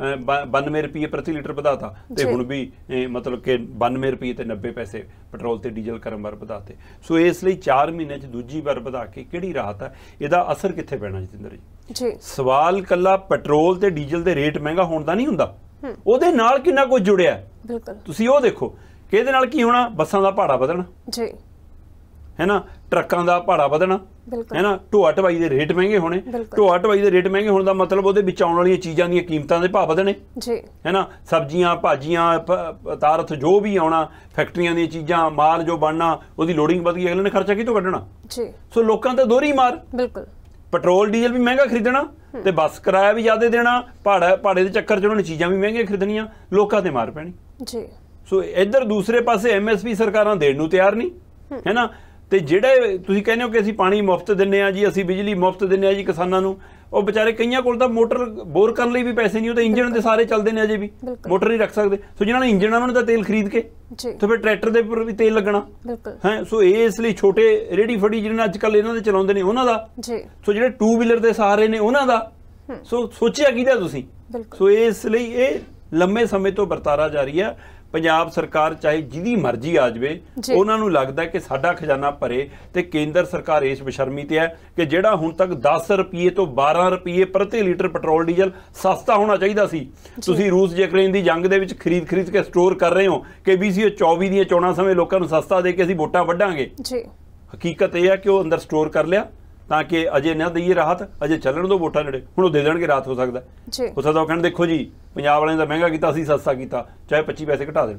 92 ਰੁਪਏ ਪ੍ਰਤੀ ਲੀਟਰ ਵਧਾਤਾ ਤੇ ਹੁਣ ਵੀ ਮਤਲਬ ਕਿ 92 ਰੁਪਏ ਤੇ 90 ਪੈਸੇ ਪੈਟਰੋਲ ਤੇ ਡੀਜ਼ਲ ਕਰਨ ਵਾਰ ਵਧਾਤੇ ਸੋ ਇਸ ਲਈ 4 ਮਹੀਨੇ ਚ ਦੂਜੀ ਵਾਰ ਵਧਾ ਕੇ ਕਿਹੜੀ ਰਾਹਤ ਹੈ ਇਹਦਾ ਅਸਰ ਕਿੱਥੇ ਪੈਣਾ ਜਤਿੰਦਰ ਜੀ ਜੀ ਸਵਾਲ ਕੱਲਾ ਪੈਟਰੋਲ ਤੇ ਡੀਜ਼ਲ ਦੇ ਰੇਟ ਮਹਿੰਗਾ ਹੋਣ ਦਾ ਨਹੀਂ ਹੁੰਦਾ ਉਹਦੇ ਨਾਲ ਕਿੰਨਾ ਕੁਝ ਜੁੜਿਆ ਬਿਲਕੁਲ ਤੁਸੀਂ ਉਹ ਦੇਖੋ ਕਿਹਦੇ ਨਾਲ ਕੀ ਹੋਣਾ ਬੱਸਾਂ ਦਾ ਭਾੜਾ ਵਧਣਾ ਜੀ ਹੈਨਾ ਟਰੱਕਾਂ ਦਾ ਭਾੜਾ ਵਧਣਾ ਹੈਨਾ ਢੋਆ ਢਵਾਈ ਦੇ ਰੇਟ ਮਹਿੰਗੇ ਹੋਣੇ ਢੋਆ ਢਵਾਈ ਦੇ ਰੇਟ ਮਹਿੰਗੇ ਹੋਣ ਦਾ ਮਤਲਬ ਉਹਦੇ ਵਿੱਚ ਆਉਣ ਵਾਲੀਆਂ ਚੀਜ਼ਾਂ ਦੀਆਂ ਕੀਮਤਾਂ ਦੇ ਭਾਅ ਵਧਣੇ ਜੀ ਹੈਨਾ ਸਬਜ਼ੀਆਂ ਭਾਜੀਆਂ ਪਦਾਰਥ ਜੋ ਵੀ ਆਉਣਾ ਫੈਕਟਰੀਆਂ ਦੀਆਂ ਚੀਜ਼ਾਂ ਮਾਲ ਜੋ ਬਣਨਾ ਉਹਦੀ ਲੋਡਿੰਗ ਵਧ ਗਈ ਅਗਲੇ ਨੇ ਖਰਚਾ ਕਿਤੋਂ ਕੱਢਣਾ ਜੀ ਸੋ ਲੋਕਾਂ ਤੇ ਦੋਰੀ ਮਾਰ ਬਿਲਕੁਲ ਪੈਟਰੋਲ ਡੀਜ਼ਲ ਵੀ ਮਹਿੰਗਾ ਖਰੀਦਣਾ ਤੇ ਬੱਸ ਕਿਰਾਇਆ ਵੀ ਜ਼ਿਆਦਾ ਦੇਣਾ ਭਾੜਾ ਭਾੜੇ ਦੇ ਚੱਕਰ 'ਚ ਉਹਨਾਂ ਨੇ ਚੀਜ਼ਾਂ ਵੀ ਮਹਿੰਗੀਆਂ ਖਰੀਦਣੀਆਂ ਲੋਕਾਂ ਤੇ ਮਾਰ ਪੈਣੀ ਜੀ ਸੋ ਇੱਧਰ ਦੂਸਰੇ ਪਾਸੇ ਐਮਐਸਪੀ ਸਰਕਾਰਾਂ ਦੇਣ ਨੂੰ ਤਿਆਰ ਨਹੀਂ ਹੈਨਾ ਤੇ ਜਿਹੜੇ ਤੁਸੀਂ ਕਹਿੰਦੇ ਹੋ ਕਿ ਅਸੀਂ ਪਾਣੀ ਮੁਫਤ ਦਿੰਨੇ ਆ ਜੀ ਅਸੀਂ ਬਿਜਲੀ ਮੁਫਤ ਦਿੰਨੇ ਆ ਜੀ ਕਿਸਾਨਾਂ ਨੂੰ ਉਹ ਵਿਚਾਰੇ ਕਈਆਂ ਕੋਲ ਤਾਂ ਮੋਟਰ ਬੋਰ ਕਰਨ ਲਈ ਵੀ ਪੈਸੇ ਨਹੀਂ ਉਹ ਤਾਂ ਇੰਜਣ ਦੇ ਸਾਰੇ ਚੱਲਦੇ ਨੇ ਅਜੇ ਵੀ ਮੋਟਰ ਨਹੀਂ ਰੱਖ ਸਕਦੇ ਸੋ ਜਿਨ੍ਹਾਂ ਨੇ ਇੰਜਣ ਉਹਨਾਂ ਨੂੰ ਤਾਂ ਤੇਲ ਖਰੀਦ ਕੇ ਤੇ ਫਿਰ ਟਰੈਕਟਰ ਦੇ ਉੱਪਰ ਵੀ ਤੇਲ ਲੱਗਣਾ ਹੈ ਸੋ ਇਸ ਲਈ ਛੋਟੇ ਰੇੜੀ ਫੜੀ ਜਿਹਨਾਂ ਅੱਜ ਕੱਲ ਇਹਨਾਂ ਦੇ ਚਲਾਉਂਦੇ ਨੇ ਉਹਨਾਂ ਦਾ ਜੀ ਸੋ ਜਿਹੜੇ ਟੂ ਵੀਲਰ ਦੇ ਸਹਾਰੇ ਨੇ ਉਹਨਾਂ ਦਾ ਸੋ ਸੋਚਿਆ ਦਾ ਤੁਸੀਂ ਸੋ ਇਸ ਲਈ ਇਹ ਲੰਮੇ ਸਮੇਂ ਤੋਂ ਵਰਤਾਰਾ ਰਹੀ ਹੈ ਪੰਜਾਬ ਸਰਕਾਰ ਚਾਹੇ ਜਿਹਦੀ ਮਰਜ਼ੀ ਆ ਜਾਵੇ ਉਹਨਾਂ ਨੂੰ ਲੱਗਦਾ ਕਿ ਸਾਡਾ ਖਜ਼ਾਨਾ ਭਰੇ ਤੇ ਕੇਂਦਰ ਸਰਕਾਰ ਇਸ ਬਸ਼ਰਮੀ ਤੇ ਹੈ ਕਿ ਜਿਹੜਾ ਹੁਣ ਤੱਕ 10 ਰੁਪਏ ਤੋਂ 12 ਰੁਪਏ ਪ੍ਰਤੀ ਲੀਟਰ ਪੈਟਰੋਲ ਡੀਜ਼ਲ ਸਸਤਾ ਹੋਣਾ ਚਾਹੀਦਾ ਸੀ ਤੁਸੀਂ ਰੂਸ ਯੂਕਰੇਨ ਦੀ ਜੰਗ ਦੇ ਵਿੱਚ ਖਰੀਦ ਖਰੀਦ ਕੇ ਸਟੋਰ ਕਰ ਰਹੇ ਹੋ ਕਿ ਬੀਸੀਓ 24 ਦੀਆਂ ਚੋਣਾਂ ਸਮੇਂ ਲੋਕਾਂ ਨੂੰ ਸਸਤਾ ਦੇ ਕੇ ਅਸੀਂ ਵੋਟਾਂ ਵੱਢਾਂਗੇ ਜੀ ਹਕੀਕਤ ਇਹ ਹੈ ਕਿ ਉਹ ਅੰਦਰ ਸਟੋਰ ਕਰ ਲਿਆ ਤਾਂ ਕਿ ਅਜੇ ਨਾ ਦਈਏ ਰਾਤ ਅਜੇ ਚੱਲਣ ਦੋ ਵੋਟਾਂ ਨੇੜੇ ਹੁਣ ਉਹ ਦੇ ਦੇਣਗੇ ਰਾਤ ਹੋ ਸਕਦਾ ਜੀ ਉਸਾ ਤਾਂ ਉਹ ਕਹਿੰਦੇ ਦੇਖੋ ਜੀ ਪੰਜਾਬ ਵਾਲਿਆਂ ਦਾ ਮਹਿੰਗਾ ਕੀਤਾ ਅਸੀਂ ਸਸਤਾ ਕੀਤਾ ਚਾਹੇ 25 ਪੈਸੇ ਘਟਾ ਦੇਣ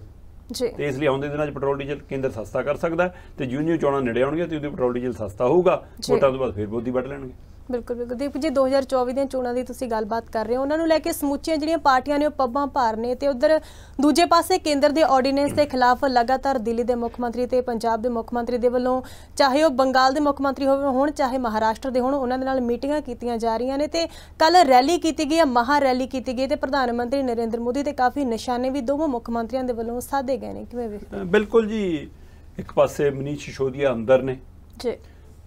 ਜੀ ਤੇ ਇਸ ਲਈ ਆਉਂਦੇ ਦਿਨਾਂ 'ਚ ਪੈਟਰੋਲ ਡੀਜ਼ਲ ਕੇਂਦਰ ਸਸਤਾ ਕਰ ਸਕਦਾ ਤੇ ਜੂਨੀਅਰ ਚੋਣਾਂ ਨੇੜੇ ਆਉਣਗੇ ਤੇ ਉਹਦੀ ਪੈਟਰੋਲ ਡੀਜ਼ਲ ਸਸਤਾ ਹੋਊਗਾ ਵੋਟਾਂ ਤੋਂ ਬਾਅਦ ਫਿਰ ਬੋਦੀ ਵੱਟ ਲੈਣਗੇ ਬਿਲਕੁਲ ਬਿਲਕੁਲ ਦੀਪ ਜੀ 2024 ਦੀਆਂ ਚੋਣਾਂ ਦੀ ਤੁਸੀਂ ਗੱਲਬਾਤ ਕਰ ਰਹੇ ਹੋ ਉਹਨਾਂ ਨੂੰ ਲੈ ਕੇ ਸਮੁੱਚੀਆਂ ਜਿਹੜੀਆਂ ਪਾਰਟੀਆਂ ਨੇ ਉਹ ਪੱਬਾਂ ਭਾਰ ਨੇ ਤੇ ਉਧਰ ਦੂਜੇ ਪਾਸੇ ਕੇਂਦਰ ਦੇ ਆਰਡੀਨੈਂਸ ਦੇ ਖਿਲਾਫ ਲਗਾਤਾਰ ਦਿੱਲੀ ਦੇ ਮੁੱਖ ਮੰਤਰੀ ਤੇ ਪੰਜਾਬ ਦੇ ਮੁੱਖ ਮੰਤਰੀ ਦੇ ਵੱਲੋਂ ਚਾਹੇ ਉਹ ਬੰਗਾਲ ਦੇ ਮੁੱਖ ਮੰਤਰੀ ਹੋਵੇ ਹੁਣ ਚਾਹੇ ਮਹਾਰਾਸ਼ਟਰ ਦੇ ਹੋਣ ਉਹਨਾਂ ਦੇ ਨਾਲ ਮੀਟਿੰਗਾਂ ਕੀਤੀਆਂ ਜਾ ਰਹੀਆਂ ਨੇ ਤੇ ਕੱਲ ਰੈਲੀ ਕੀਤੀ ਗਈ ਹੈ ਮਹਾ ਰੈਲੀ ਕੀਤੀ ਗਈ ਤੇ ਪ੍ਰਧਾਨ ਮੰਤਰੀ ਨਰਿੰਦਰ ਮੋਦੀ ਤੇ ਕਾਫੀ ਨਿਸ਼ਾਨੇ ਵੀ ਦੋਵੇਂ ਮੁੱਖ ਮੰਤਰੀਆਂ ਦੇ ਵੱਲੋਂ ਸਾਧੇ ਗਏ ਨੇ ਕਿਵੇਂ ਵੇਖਦੇ ਬਿਲਕੁਲ ਜੀ ਇੱਕ ਪਾਸੇ ਮਨੀਸ਼ ਸ਼ੋਦੀਆ ਅੰਦਰ ਨੇ ਜੀ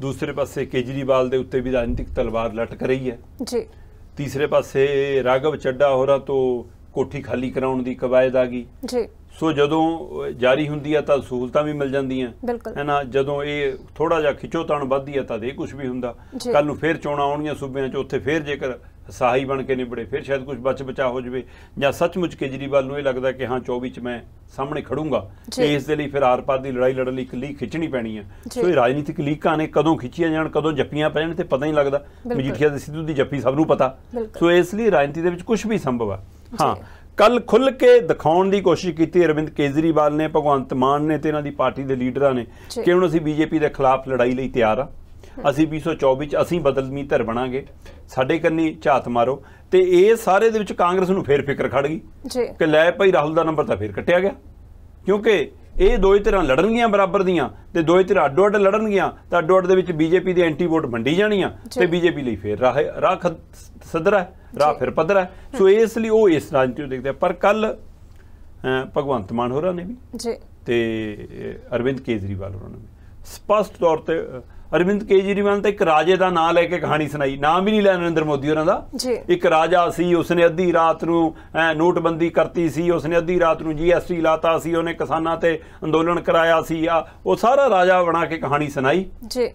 ਦੂਸਰੇ ਪਾਸੇ ਕੇਜਰੀਵਾਲ ਦੇ ਉੱਤੇ ਵੀ ਰਾਜਨੀਤਿਕ ਤਲਵਾਰ ਲਟਕ ਰਹੀ ਹੈ ਜੀ ਤੀਸਰੇ ਪਾਸੇ ਰਾਗਵ ਚੱਡਾ ਹੋਰਾਂ ਤੋਂ ਕੋਠੀ ਖਾਲੀ ਕਰਾਉਣ ਦੀ ਕਵਾਇਦ ਆ ਗਈ ਜੀ ਸੋ ਜਦੋਂ ਜਾਰੀ ਹੁੰਦੀ ਆ ਤਾਂ ਸਹੂਲਤਾਂ ਵੀ ਮਿਲ ਜਾਂਦੀਆਂ ਨਾ ਜਦੋਂ ਇਹ ਥੋੜਾ ਜਿਹਾ ਖਿੱਚੋਤਾਣ ਵੱਧਦੀ ਆ ਤਾਂ ਇਹ ਕੁਝ ਵੀ ਹੁੰਦਾ ਕੱਲ ਨੂੰ ਫੇਰ ਚੋਣਾਂ ਆਉਣੀਆਂ ਸੂਬਿਆਂ 'ਚ ਉੱਥੇ ਫੇਰ ਜੇਕਰ ਸਹਾਈ ਬਣ ਕੇ ਨਿਬੜੇ ਫਿਰ ਸ਼ਾਇਦ ਕੁਝ ਬਚ ਬਚਾ ਹੋ ਜਵੇ ਜਾਂ ਸੱਚਮੁੱਚ ਕੇਜਰੀਵਾਲ ਨੂੰ ਇਹ ਲੱਗਦਾ ਕਿ ਹਾਂ 24 ਚ ਮੈਂ ਸਾਹਮਣੇ ਖੜੂੰਗਾ ਤੇ ਇਸ ਦੇ ਲਈ ਫਿਰ ਆਰ-ਪਾਰ ਦੀ ਲੜਾਈ ਲੜਨ ਲਈ ਇਕੱਲੀ ਖਿੱਚਣੀ ਪੈਣੀ ਹੈ ਸੋ ਇਹ ਰਾਜਨੀਤਿਕ ਲੀਕਾਂ ਨੇ ਕਦੋਂ ਖਿੱਚੀਆਂ ਜਾਣ ਕਦੋਂ ਜੱਪੀਆਂ ਪੈਣ ਤੇ ਪਤਾ ਹੀ ਨਹੀਂ ਲੱਗਦਾ ਮਜੀਠੀਆ ਦੇ ਸਿੱਧੂ ਦੀ ਜੱਪੀ ਸਭ ਨੂੰ ਪਤਾ ਸੋ ਇਸ ਲਈ ਰਾਜਨੀਤੀ ਦੇ ਵਿੱਚ ਕੁਝ ਵੀ ਸੰਭਵ ਆ ਹਾਂ ਕੱਲ ਖੁੱਲ ਕੇ ਦਿਖਾਉਣ ਦੀ ਕੋਸ਼ਿਸ਼ ਕੀਤੀ ਅਰਵਿੰਦ ਕੇਜਰੀਵਾਲ ਨੇ ਭਗਵੰਤ ਮਾਨ ਨੇ ਤੇ ਇਹਨਾਂ ਦੀ ਪਾਰਟੀ ਦੇ ਲੀਡਰਾਂ ਨੇ ਕਿ ਹੁਣ ਅਸੀਂ ਬੀਜੇਪੀ ਦੇ ਖਿਲਾਫ ਲੜਾਈ ਲਈ ਤਿਆਰ ਆ ਅਸੀਂ 2024 ਚ ਅਸੀਂ ਬਦਲਮੀ ਧਰ ਬਣਾਂਗੇ ਸਾਡੇ ਕੰਨੀ ਝਾਤ ਮਾਰੋ ਤੇ ਇਹ ਸਾਰੇ ਦੇ ਵਿੱਚ ਕਾਂਗਰਸ ਨੂੰ ਫੇਰ ਫਿਕਰ ਖੜ ਗਈ ਜੀ ਕਿ ਲੈ ਭਾਈ ਰਾਹੁਲ ਦਾ ਨੰਬਰ ਤਾਂ ਫੇਰ ਕੱਟਿਆ ਗਿਆ ਕਿਉਂਕਿ ਇਹ ਦੋਏ ਤਰ੍ਹਾਂ ਲੜਨਗੀਆਂ ਬਰਾਬਰ ਦੀਆਂ ਤੇ ਦੋਈ ਤਰ੍ਹਾਂ ਅੱਡੋ ਅੱਡ ਲੜਨਗੀਆਂ ਤਾਂ ਅੱਡੋ ਅੱਡ ਦੇ ਵਿੱਚ ਬੀਜੇਪੀ ਦੇ ਐਂਟੀ ਵੋਟ ਵੰਡੀ ਜਾਣੀਆਂ ਤੇ ਬੀਜੇਪੀ ਲਈ ਫੇਰ ਰਾਹ ਰਾਹ ਸਦਰਾ ਰਾਹ ਫਿਰ ਪਦਰਾ ਸੋ ਇਸ ਲਈ ਉਹ ਇਸ ਰਾਜਨੀਤੀ ਨੂੰ ਦੇਖਦੇ ਪਰ ਕੱਲ ਭਗਵੰਤ ਮਾਨ ਹੋਰਾਂ ਨੇ ਵੀ ਜੀ ਤੇ ਅਰਵਿੰਦ ਕੇਜਰੀਵਾਲ ਹੋਰਾਂ ਨੇ ਸਪਸ਼ਟ ਤੌਰ ਤੇ ਅਰਵਿੰਦ ਕੇਜਰੀਵਾਲ ਤਾਂ ਇੱਕ ਰਾਜੇ ਦਾ ਨਾਮ ਲੈ ਕੇ ਕਹਾਣੀ ਸੁਣਾਈ ਨਾਮ ਵੀ ਨਹੀਂ ਲੈ ਨਰਿੰਦਰ ਮੋਦੀ ਉਹਨਾਂ ਦਾ ਇੱਕ ਰਾਜਾ ਸੀ ਉਸਨੇ ਅੱਧੀ ਰਾਤ ਨੂੰ ਨੋਟਬੰਦੀ ਕਰਤੀ ਸੀ ਉਸਨੇ ਅੱਧੀ ਰਾਤ ਨੂੰ ਜੀਐਸਟੀ ਲਾਤਾ ਸੀ ਉਹਨੇ ਕਿਸਾਨਾਂ ਤੇ ਅੰਦੋਲਨ ਕਰਾਇਆ ਸੀ ਆ ਉਹ ਸਾਰਾ ਰਾਜਾ ਬਣਾ ਕੇ ਕਹਾਣੀ ਸੁਣਾਈ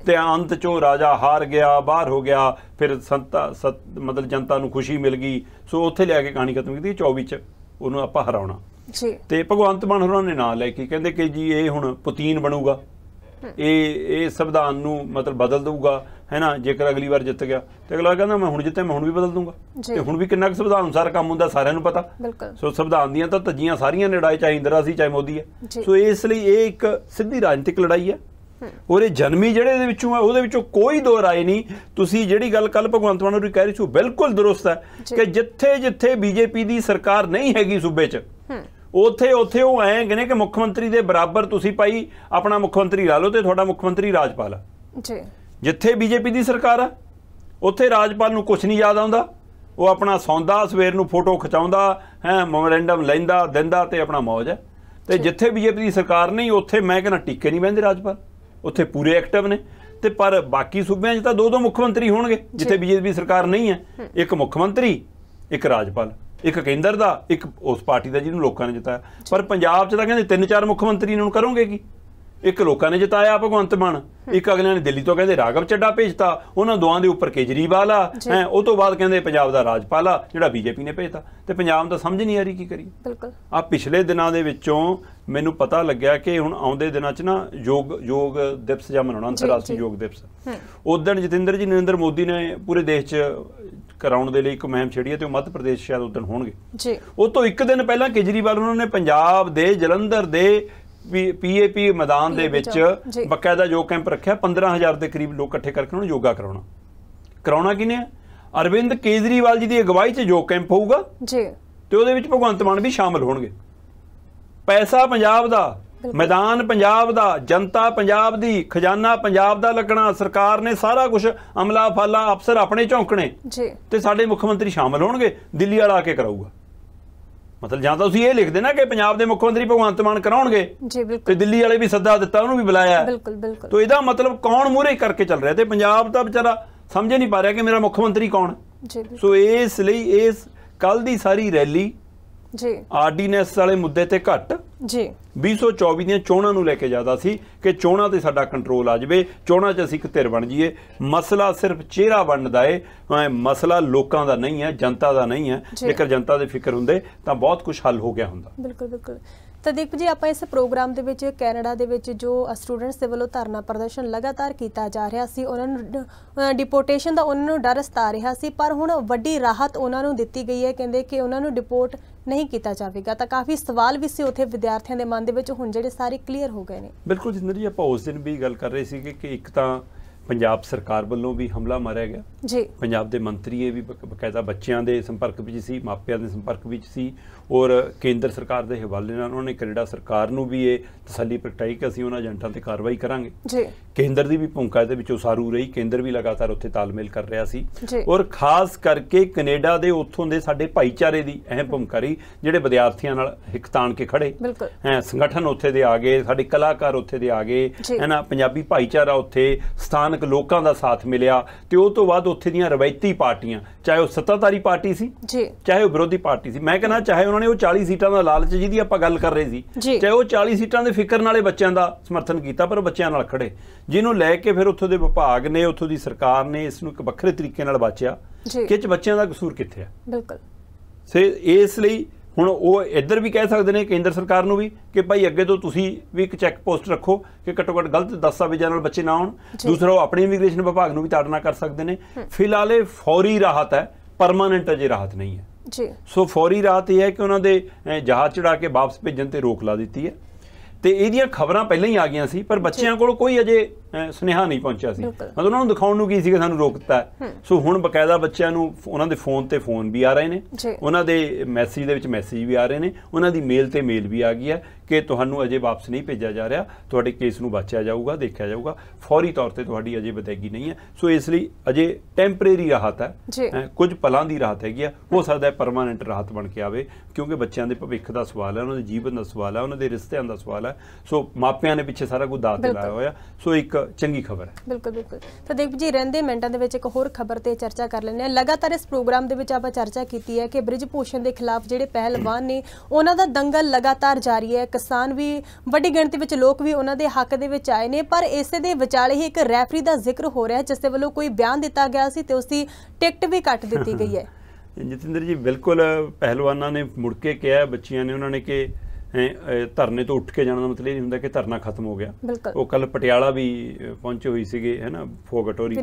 ਤੇ ਅੰਤ ਚੋਂ ਰਾਜਾ ਹਾਰ ਗਿਆ ਬਾਹਰ ਹੋ ਗਿਆ ਫਿਰ ਸੰਤਾ ਮਤਲਬ ਜਨਤਾ ਨੂੰ ਖੁਸ਼ੀ ਮਿਲ ਗਈ ਸੋ ਉੱਥੇ ਲੈ ਕੇ ਕਹਾਣੀ ਖਤਮ ਕੀਤੀ 24 ਚ ਉਹਨੂੰ ਆਪਾਂ ਹਰਾਉਣਾ ਜੀ ਤੇ ਭਗਵੰਤ ਮਾਨ ਹੋਰਾਂ ਨੇ ਨਾਂ ਲੈ ਕੇ ਕਹਿੰਦੇ ਕਿ ਜੀ ਇਹ ਹੁਣ ਪੁਤੀਨ ਬਣੂਗਾ ਇਹ ਇਹ ਸੰਵਿਧਾਨ ਨੂੰ ਮਤਲਬ ਬਦਲ ਦਊਗਾ ਹੈ ਨਾ ਜੇਕਰ ਅਗਲੀ ਵਾਰ ਜਿੱਤ ਗਿਆ ਤੇ ਅਗਲਾ ਕਹਿੰਦਾ ਮੈਂ ਹੁਣ ਜਿੱਤੇ ਮੈਂ ਹੁਣ ਵੀ ਬਦਲ ਦੂੰਗਾ ਤੇ ਹੁਣ ਵੀ ਕਿੰਨਾ ਕੁ ਸੰਵਿਧਾਨ ਅਨੁਸਾਰ ਕੰਮ ਹੁੰਦਾ ਸਾਰਿਆਂ ਨੂੰ ਪਤਾ ਸੋ ਸੰਵਿਧਾਨ ਦੀਆਂ ਤਾਂ ਤੱਜੀਆਂ ਸਾਰੀਆਂ ਲੜਾਈ ਚਾਹੇ ਇੰਦਰਾ ਸੀ ਚਾਹੇ ਮੋਦੀ ਹੈ ਸੋ ਇਸ ਲਈ ਇਹ ਇੱਕ ਸਿੱਧੀ ਰਾਜਨੀਤਿਕ ਲੜਾਈ ਹੈ ਔਰ ਇਹ ਜਨਮੀ ਜਿਹੜੇ ਦੇ ਵਿੱਚੋਂ ਆ ਉਹਦੇ ਵਿੱਚੋਂ ਕੋਈ ਦੋ ਰਾਏ ਨਹੀਂ ਤੁਸੀਂ ਜਿਹੜੀ ਗੱਲ ਕੱਲ ਭਗਵੰਤ ਮਾਨ ਨੂੰ ਕਹਿ ਰਹੀ ਸੀ ਬਿਲਕੁਲ ਦਰੁਸਤ ਹੈ ਕਿ ਜਿੱਥੇ ਜਿੱਥੇ ਬੀਜੇਪੀ ਦੀ ਸਰਕਾਰ ਨਹੀਂ ਹੈਗੀ ਸੂਬੇ 'ਚ ਉੱਥੇ ਉੱਥੇ ਉਹ ਐਂ ਕਹਿੰਦੇ ਕਿ ਮੁੱਖ ਮੰਤਰੀ ਦੇ ਬਰਾਬਰ ਤੁਸੀਂ ਭਾਈ ਆਪਣਾ ਮੁੱਖ ਮੰਤਰੀ ਲਾ ਲਓ ਤੇ ਤੁਹਾਡਾ ਮੁੱਖ ਮੰਤਰੀ ਰਾਜਪਾਲ ਆ ਜੀ ਜਿੱਥੇ ਬੀਜੇਪੀ ਦੀ ਸਰਕਾਰ ਆ ਉੱਥੇ ਰਾਜਪਾਲ ਨੂੰ ਕੁਝ ਨਹੀਂ ਯਾਦ ਆਉਂਦਾ ਉਹ ਆਪਣਾ ਸੌਂਦਾ ਸਵੇਰ ਨੂੰ ਫੋਟੋ ਖਿਚਾਉਂਦਾ ਹੈ ਮੈਮੋਰੈਂਡਮ ਲੈਂਦਾ ਦਿੰਦਾ ਤੇ ਆਪਣਾ ਮौज ਹੈ ਤੇ ਜਿੱਥੇ ਬੀਜੇਪੀ ਦੀ ਸਰਕਾਰ ਨਹੀਂ ਉੱਥੇ ਮੈਂ ਕਹਿੰਦਾ ਟਿੱਕੇ ਨਹੀਂ ਬੰਦੇ ਰਾਜਪਾਲ ਉੱਥੇ ਪੂਰੇ ਐਕਟਿਵ ਨੇ ਤੇ ਪਰ ਬਾਕੀ ਸੂਬਿਆਂ 'ਚ ਤਾਂ ਦੋ ਦੋ ਮੁੱਖ ਮੰਤਰੀ ਹੋਣਗੇ ਜਿੱਥੇ ਬੀਜੇਪੀ ਸਰਕਾਰ ਨਹੀਂ ਹੈ ਇੱਕ ਮੁੱਖ ਮੰਤਰੀ ਇੱਕ ਰਾਜਪਾਲ ਇੱਕ ਕੇਂਦਰ ਦਾ ਇੱਕ ਉਸ ਪਾਰਟੀ ਦਾ ਜਿਹਨੂੰ ਲੋਕਾਂ ਨੇ ਜਿਤਾਇਆ ਪਰ ਪੰਜਾਬ 'ਚ ਤਾਂ ਕਹਿੰਦੇ ਤਿੰਨ ਚਾਰ ਮੁੱਖ ਮੰਤਰੀ ਇਹਨਾਂ ਨੂੰ ਕਰੋਗੇ ਕੀ ਇੱਕ ਲੋਕਾਂ ਨੇ ਜਿਤਾਇਆ ਭਗਵੰਤ ਮਾਨ ਇੱਕ ਅਗਲਿਆਂ ਨੇ ਦਿੱਲੀ ਤੋਂ ਕਹਿੰਦੇ ਰਾਗਵ ਚੱਡਾ ਭੇਜਤਾ ਉਹਨਾਂ ਦੋਆਂ ਦੇ ਉੱਪਰ ਕੇਜਰੀਵਾਲ ਆ ਹੈ ਉਹ ਤੋਂ ਬਾਅਦ ਕਹਿੰਦੇ ਪੰਜਾਬ ਦਾ ਰਾਜਪਾਲ ਆ ਜਿਹੜਾ ਬੀਜੇਪੀ ਨੇ ਭੇਜਤਾ ਤੇ ਪੰਜਾਬ ਤਾਂ ਸਮਝ ਨਹੀਂ ਆ ਰਹੀ ਕੀ ਕਰੀ ਬਿਲਕੁਲ ਆ ਪਿਛਲੇ ਦਿਨਾਂ ਦੇ ਵਿੱਚੋਂ ਮੈਨੂੰ ਪਤਾ ਲੱਗਿਆ ਕਿ ਹੁਣ ਆਉਂਦੇ ਦਿਨਾਂ 'ਚ ਨਾ ਯੋਗ ਯੋਗ ਦਿਵਸ ਜਾਂ ਮਨਾਉਣਾ ਅੰਤਰਰਾਸ਼ਟਰੀ ਯੋਗ ਦਿਵਸ ਉਸ ਦਿਨ ਜਤਿੰਦਰ ਜੀ ਨਰਿੰਦਰ ਮੋਦੀ ਨੇ ਪੂਰੇ ਦੇਸ਼ 'ਚ ਕਰਾਉਣ ਦੇ ਲਈ ਇੱਕ ਮਹਿਮ ਛੇੜੀ ਹੈ ਤੇ ਉਹ ਮੱਧ ਪ੍ਰਦੇਸ਼ ਸ਼ਾਇਦ ਉਦੋਂ ਹੋਣਗੇ ਜੀ ਉਹ ਤੋਂ ਇੱਕ ਦਿਨ ਪਹਿਲਾਂ ਕੇਜਰੀਵਾਲ ਉਹਨਾਂ ਨੇ ਪੰਜਾਬ ਦੇ ਜਲੰਧਰ ਦੇ ਪੀਏਪੀ ਮੈਦਾਨ ਦੇ ਵਿੱਚ ਬਕਾਇਦਾ ਜੋ ਕੈਂਪ ਰੱਖਿਆ 15000 ਦੇ ਕਰੀਬ ਲੋਕ ਇਕੱਠੇ ਕਰਕੇ ਉਹਨਾਂ ਨੂੰ ਯੋਗਾ ਕਰਾਉਣਾ ਕਰਾਉਣਾ ਕਿਨੇ ਅਰਵਿੰਦ ਕੇਜਰੀਵਾਲ ਜੀ ਦੀ ਅਗਵਾਈ 'ਚ ਜੋ ਕੈਂਪ ਹੋਊਗਾ ਜੀ ਤੇ ਉਹਦੇ ਵਿੱਚ ਭਗਵੰਤ ਮਾਨ ਵੀ ਸ਼ਾਮਲ ਹੋਣਗੇ ਪੈਸਾ ਪੰਜਾਬ ਦਾ ਮੈਦਾਨ ਪੰਜਾਬ ਦਾ ਜਨਤਾ ਪੰਜਾਬ ਦੀ ਖਜ਼ਾਨਾ ਪੰਜਾਬ ਦਾ ਲੱਗਣਾ ਸਰਕਾਰ ਨੇ ਸਾਰਾ ਕੁਝ ਅਮਲਾ ਫਾਲਾ ਅਫਸਰ ਆਪਣੇ ਝੌਂਕਣੇ ਜੀ ਤੇ ਸਾਡੇ ਮੁੱਖ ਮੰਤਰੀ ਸ਼ਾਮਲ ਹੋਣਗੇ ਦਿੱਲੀ ਵਾਲਾ ਆ ਕੇ ਕਰਾਊਗਾ ਮਤਲਬ ਜਾਂ ਤਾਂ ਤੁਸੀਂ ਇਹ ਲਿਖਦੇ ਨਾ ਕਿ ਪੰਜਾਬ ਦੇ ਮੁੱਖ ਮੰਤਰੀ ਭਗਵੰਤ ਮਾਨ ਕਰਾਉਣਗੇ ਜੀ ਬਿਲਕੁਲ ਤੇ ਦਿੱਲੀ ਵਾਲੇ ਵੀ ਸੱਦਾ ਦਿੱਤਾ ਉਹਨੂੰ ਵੀ ਬੁਲਾਇਆ ਬਿਲਕੁਲ ਬਿਲਕੁਲ ਤੋਂ ਇਹਦਾ ਮਤਲਬ ਕੌਣ ਮੂਰੇ ਕਰਕੇ ਚੱਲ ਰਿਹਾ ਤੇ ਪੰਜਾਬ ਦਾ ਵਿਚਾਰਾ ਸਮਝੇ ਨਹੀਂ ਪਾ ਰਿਹਾ ਕਿ ਮੇਰਾ ਮੁੱਖ ਮੰਤਰੀ ਕੌਣ ਜੀ ਸੋ ਇਸ ਲਈ ਇਸ ਕੱਲ ਦੀ ਸਾਰੀ ਰੈਲੀ ਜੀ ਆਰਡੀਨੈਂਸ ਵਾਲੇ ਮੁੱਦੇ ਤੇ ਘੱਟ ਜੀ 2024 ਦੀਆਂ ਚੋਣਾਂ ਨੂੰ ਲੈ ਕੇ ਜ਼ਿਆਦਾ ਸੀ ਕਿ ਚੋਣਾਂ ਤੇ ਸਾਡਾ ਕੰਟਰੋਲ ਆ ਜਾਵੇ ਚੋਣਾਂ 'ਚ ਅਸੀਂ ਇੱਕ ਧਿਰ ਬਣ ਜਾਈਏ ਮਸਲਾ ਸਿਰਫ ਚਿਹਰਾ ਬਣਦਾ ਏ ਮਸਲਾ ਲੋਕਾਂ ਦਾ ਨਹੀਂ ਹੈ ਜਨਤਾ ਦਾ ਨਹੀਂ ਹੈ ਜੇਕਰ ਜਨਤਾ ਦੇ ਫਿਕਰ ਹੁੰਦੇ ਤਾਂ ਬਹੁਤ ਕੁਝ ਹੱਲ ਹੋ ਗਿਆ ਹੁੰਦਾ ਬਿਲਕੁਲ ਬਿਲਕੁਲ ਤਾਂ ਦੇਖੋ ਜੀ ਆਪਾਂ ਇਸ ਪ੍ਰੋਗਰਾਮ ਦੇ ਵਿੱਚ ਕੈਨੇਡਾ ਦੇ ਵਿੱਚ ਜੋ ਸਟੂਡੈਂਟਸ ਦੇ ਵੱਲੋਂ ਧਰਨਾ ਪ੍ਰਦਰਸ਼ਨ ਲਗਾਤਾਰ ਕੀਤਾ ਜਾ ਰਿਹਾ ਸੀ ਉਹਨਾਂ ਨੂੰ ਡਿਪੋਰਟੇਸ਼ਨ ਦਾ ਉਹਨਾਂ ਨੂੰ ਡਰ ਸਤਾ ਰਿਹਾ ਸੀ ਪਰ ਹੁਣ ਵੱਡੀ ਰਾਹਤ ਉਹਨਾਂ ਨੂੰ ਦਿੱਤੀ ਗਈ ਹੈ ਕਹਿੰਦੇ ਕਿ ਉਹਨਾਂ ਨੂੰ ਡਿਪੋਰਟ ਨਹੀਂ ਕੀਤਾ ਜਾਵੇਗਾ ਤਾਂ ਕਾਫੀ ਸਵਾਲ ਵੀ ਸੀ ਉਥੇ ਵਿਦਿਆਰਥੀਆਂ ਦੇ ਮਨ ਦੇ ਵਿੱਚ ਹੁਣ ਜਿਹੜੇ ਸਾਰੇ ਕਲੀਅਰ ਹੋ ਗਏ ਨੇ ਬਿਲਕੁਲ ਜਿੰਦਰ ਜੀ ਆਪਾਂ ਉਸ ਦਿਨ ਵੀ ਗੱਲ ਕਰ ਰਹੇ ਸੀ ਕਿ ਇੱਕ ਤਾਂ ਪੰਜਾਬ ਸਰਕਾਰ ਵੱਲੋਂ ਵੀ ਹਮਲਾ ਮਾਰਿਆ ਗਿਆ ਜੀ ਪੰਜਾਬ ਦੇ ਮੰਤਰੀਏ ਵੀ ਬਕਾਇਦਾ ਬੱਚਿਆਂ ਦੇ ਸੰਪਰਕ ਵਿੱਚ ਸੀ ਮਾਪਿਆਂ ਦੇ ਸੰਪਰਕ ਵਿੱਚ ਸੀ ਔਰ ਕੇਂਦਰ ਸਰਕਾਰ ਦੇ ਹਵਾਲੇ ਨਾਲ ਉਹਨਾਂ ਨੇ ਕੈਨੇਡਾ ਸਰਕਾਰ ਨੂੰ ਵੀ ਇਹ ਤਸੱਲੀ ਪ੍ਰਗਟਾਈ ਕਿ ਅਸੀਂ ਉਹਨਾਂ ਏਜੰਟਾਂ ਤੇ ਕਾਰਵਾਈ ਕਰਾਂਗੇ ਜੀ ਕੇਂਦਰ ਦੀ ਵੀ ਭੂਮਿਕਾ ਦੇ ਵਿੱਚ ਉਸਾਰੂ ਰਹੀ ਕੇਂਦਰ ਵੀ ਲਗਾਤਾਰ ਉੱਥੇ ਤਾਲਮੇਲ ਕਰ ਰਿਹਾ ਸੀ ਔਰ ਖਾਸ ਕਰਕੇ ਕੈਨੇਡਾ ਦੇ ਉੱਥੋਂ ਦੇ ਸਾਡੇ ਭਾਈਚਾਰੇ ਦੀ ਅਹਿਮ ਭੂਮਿਕਾ ਰਹੀ ਜਿਹੜੇ ਵਿਦਿਆਰਥੀਆਂ ਨਾਲ ਹਿਕਤਾਨ ਕੇ ਖੜੇ ਹੈ ਸੰਗਠਨ ਉੱਥੇ ਦੇ ਆ ਗਏ ਸਾਡੇ ਕਲਾਕਾਰ ਉੱਥੇ ਦੇ ਆ ਗਏ ਹੈ ਨਾ ਪੰਜਾਬੀ ਭਾਈਚਾਰਾ ਉੱਥੇ ਸਥਾਨਕ ਲੋਕਾਂ ਦਾ ਸਾਥ ਮਿਲਿਆ ਤੇ ਉਹ ਤੋਂ ਬਾਅਦ ਉੱਥੇ ਦੀਆਂ ਰਵਾਇਤੀ ਪਾਰਟੀਆਂ ਚਾਹੇ ਉਹ ਸੱਤਾਧਾਰੀ ਪਾਰਟੀ ਸੀ ਜੀ ਚਾਹੇ ਉਹ ਵਿਰੋਧੀ ਪਾਰਟੀ ਸੀ ਮੈਂ ਕਹਿੰਦਾ ਚਾਹੇ ਉਹਨਾਂ ਨੇ ਉਹ 40 ਸੀਟਾਂ ਦਾ ਲਾਲਚ ਜਿਹਦੀ ਆਪਾਂ ਗੱਲ ਕਰ ਰਹੇ ਸੀ ਚਾਹੇ ਉਹ 40 ਸੀਟਾਂ ਦੇ ਫਿਕਰ ਨਾਲੇ ਬੱਚਿਆਂ ਦਾ ਸਮਰਥਨ ਕੀਤਾ ਪਰ ਬੱਚਿਆਂ ਨਾਲ ਖੜੇ ਜਿਹਨੂੰ ਲੈ ਕੇ ਫਿਰ ਉੱਥੋਂ ਦੇ ਵਿਭਾਗ ਨੇ ਉੱਥੋਂ ਦੀ ਸਰਕਾਰ ਨੇ ਇਸ ਨੂੰ ਇੱਕ ਵੱਖਰੇ ਤਰੀਕੇ ਨਾਲ ਬਾਚਿਆ ਕਿ ਚ ਬੱਚਿਆਂ ਦਾ ਕਸੂਰ ਕਿੱਥੇ ਆ ਬਿਲਕੁਲ ਸੇ ਇਸ ਲਈ ਹੁਣ ਉਹ ਇੱਧਰ ਵੀ ਕਹਿ ਸਕਦੇ ਨੇ ਕੇਂਦਰ ਸਰਕਾਰ ਨੂੰ ਵੀ ਕਿ ਭਾਈ ਅੱਗੇ ਤੋਂ ਤੁਸੀਂ ਵੀ ਇੱਕ ਚੈੱਕ ਪੋਸਟ ਰੱਖੋ ਕਿ ਘੱਟੋ ਘੱਟ ਗਲਤ ਦਸਤਾਵੇਜ਼ਾਂ ਨਾਲ ਬੱਚੇ ਨਾ ਆਉਣ ਦੂਸਰਾ ਉਹ ਆਪਣੇ ਇਮੀਗ੍ਰੇਸ਼ਨ ਵਿਭਾਗ ਨੂੰ ਵੀ ਤਾੜਨਾ ਕਰ ਸਕਦੇ ਨੇ ਫਿਲਹਾਲ ਇਹ ਫੌਰੀ ਰਾਹਤ ਹੈ ਪਰਮਾਨੈਂਟ ਅਜੇ ਰਾਹਤ ਨਹੀਂ ਹੈ ਜੀ ਸੋ ਫੌਰੀ ਰਾਤ ਇਹ ਹੈ ਕਿ ਉਹਨਾਂ ਦੇ ਜਹਾਜ਼ ਚੜਾ ਕੇ ਵਾਪਸ ਭੇਜਣ ਤੇ ਰੋਕ ਲਾ ਦਿੱਤੀ ਹੈ ਤੇ ਇਹਦੀਆਂ ਖਬਰਾਂ ਪਹਿਲਾਂ ਹੀ ਆ ਗਈਆਂ ਸੀ ਪਰ ਬੱਚਿਆਂ ਕੋਲ ਕੋਈ ਅਜੇ ਸੁਨੇਹਾ ਨਹੀਂ ਪਹੁੰਚਿਆ ਸੀ ਮਤਲਬ ਉਹਨਾਂ ਨੂੰ ਦਿਖਾਉਣ ਨੂੰ ਕੀ ਸੀ ਕਿ ਸਾਨੂੰ ਰੋਕਤਾ ਸੋ ਹੁਣ ਬਕਾਇਦਾ ਬੱਚਿਆਂ ਨੂੰ ਉਹਨਾਂ ਦੇ ਫੋਨ ਤੇ ਫੋਨ ਵੀ ਆ ਰਹੇ ਨੇ ਉਹਨਾਂ ਦੇ ਮੈਸੇਜ ਦੇ ਵਿੱਚ ਮੈਸੇਜ ਵੀ ਆ ਰਹੇ ਨੇ ਉਹਨਾਂ ਦੀ ਮੇਲ ਤੇ ਮੇਲ ਵੀ ਆ ਗਈ ਹੈ ਕਿ ਤੁਹਾਨੂੰ ਅਜੇ ਵਾਪਸ ਨਹੀਂ ਭੇਜਿਆ ਜਾ ਰਿਹਾ ਤੁਹਾਡੇ ਕੇਸ ਨੂੰ ਬਚਿਆ ਜਾਊਗਾ ਦੇਖਿਆ ਜਾਊਗਾ ਫੌਰੀ ਤੌਰ ਤੇ ਤੁਹਾਡੀ ਅਜੇ ਬਤੈਗੀ ਨਹੀਂ ਹੈ ਸੋ ਇਸ ਲਈ ਅਜੇ ਟੈਂਪਰੇਰੀ ਰਾਹਤ ਹੈ ਕੁਝ ਪਲਾਂ ਦੀ ਰਾਹਤ ਹੈਗੀ ਆ ਹੋ ਸਕਦਾ ਹੈ ਪਰਮਾਨੈਂਟ ਰਾਹਤ ਬਣ ਕੇ ਆਵੇ ਕਿਉਂਕਿ ਬੱਚਿਆਂ ਦੇ ਭਵਿੱਖ ਦਾ ਸਵਾਲ ਹੈ ਉਹਨਾਂ ਦੇ ਜੀਵਨ ਦਾ ਸਵਾਲ ਹੈ ਉਹਨਾਂ ਦੇ ਰਿਸ਼ਤਿਆਂ ਦਾ ਸਵਾਲ ਹੈ ਸੋ ਮਾਪਿਆਂ ਨੇ ਪਿੱਛੇ ਸਾਰਾ ਕੁਝ ਦਾਤ ਲਾਇਆ ਹੋਇਆ ਸੋ ਇੱਕ ਚੰਗੀ ਖਬਰ ਹੈ ਬਿਲਕੁਲ ਬਿਲਕੁਲ ਤਾਂ ਦੇਖ ਜੀ ਰਹਿੰਦੇ ਮਿੰਟਾਂ ਦੇ ਵਿੱਚ ਇੱਕ ਹੋਰ ਖਬਰ ਤੇ ਚਰਚਾ ਕਰ ਲੈਂਦੇ ਆ ਲਗਾਤਾਰ ਇਸ ਪ੍ਰੋਗਰਾਮ ਦੇ ਵਿੱਚ ਆਪਾਂ ਚਰਚਾ ਕੀਤੀ ਹੈ ਕਿ ਬ੍ਰਿਜ ਪੋਸ਼ਣ ਦੇ ਖਿਲਾਫ ਜਿਹੜੇ ਪਹਿਲਵਾਨ ਨੇ ਉਹਨਾਂ ਦਾ ਦੰਗਲ ਲਗਾਤਾਰ ਜਾਰੀ ਹੈ ਕਿਸਾਨ ਵੀ ਵੱਡੀ ਗਿਣਤੀ ਵਿੱਚ ਲੋਕ ਵੀ ਉਹਨਾਂ ਦੇ ਹੱਕ ਦੇ ਵਿੱਚ ਆਏ ਨੇ ਪਰ ਇਸੇ ਦੇ ਵਿਚਾਲੇ ਹੀ ਇੱਕ ਰੈਫਰੀ ਦਾ ਜ਼ਿਕਰ ਹੋ ਰਿਹਾ ਜਿਸ ਦੇ ਵੱਲੋਂ ਕੋਈ ਬਿਆਨ ਦਿੱਤਾ ਗਿਆ ਸੀ ਤੇ ਉਸ ਦੀ ਟਿਕਟ ਵੀ ਕੱਟ ਦਿੱਤੀ ਗਈ ਹੈ ਜਤਿੰਦਰ ਜੀ ਬਿਲਕੁਲ ਪਹਿਲਵਾਨਾਂ ਨੇ ਮੁੜ ਕੇ ਕਿਹਾ ਬੱਚੀਆਂ ਨੇ ਉਹਨਾਂ ਨੇ ਕਿ ਧਰਨੇ ਤੋਂ ਉੱਠ ਕੇ ਜਾਣ ਦਾ ਮਤਲਬ ਇਹ ਨਹੀਂ ਹੁੰਦਾ ਕਿ ਧਰਨਾ ਖਤਮ ਹੋ ਗਿਆ ਉਹ ਕੱਲ ਪਟਿਆਲਾ ਵੀ ਪਹੁੰਚੇ ਹੋਈ ਸੀਗੇ ਹੈਨਾ ਫੋਗਟੋਰੀ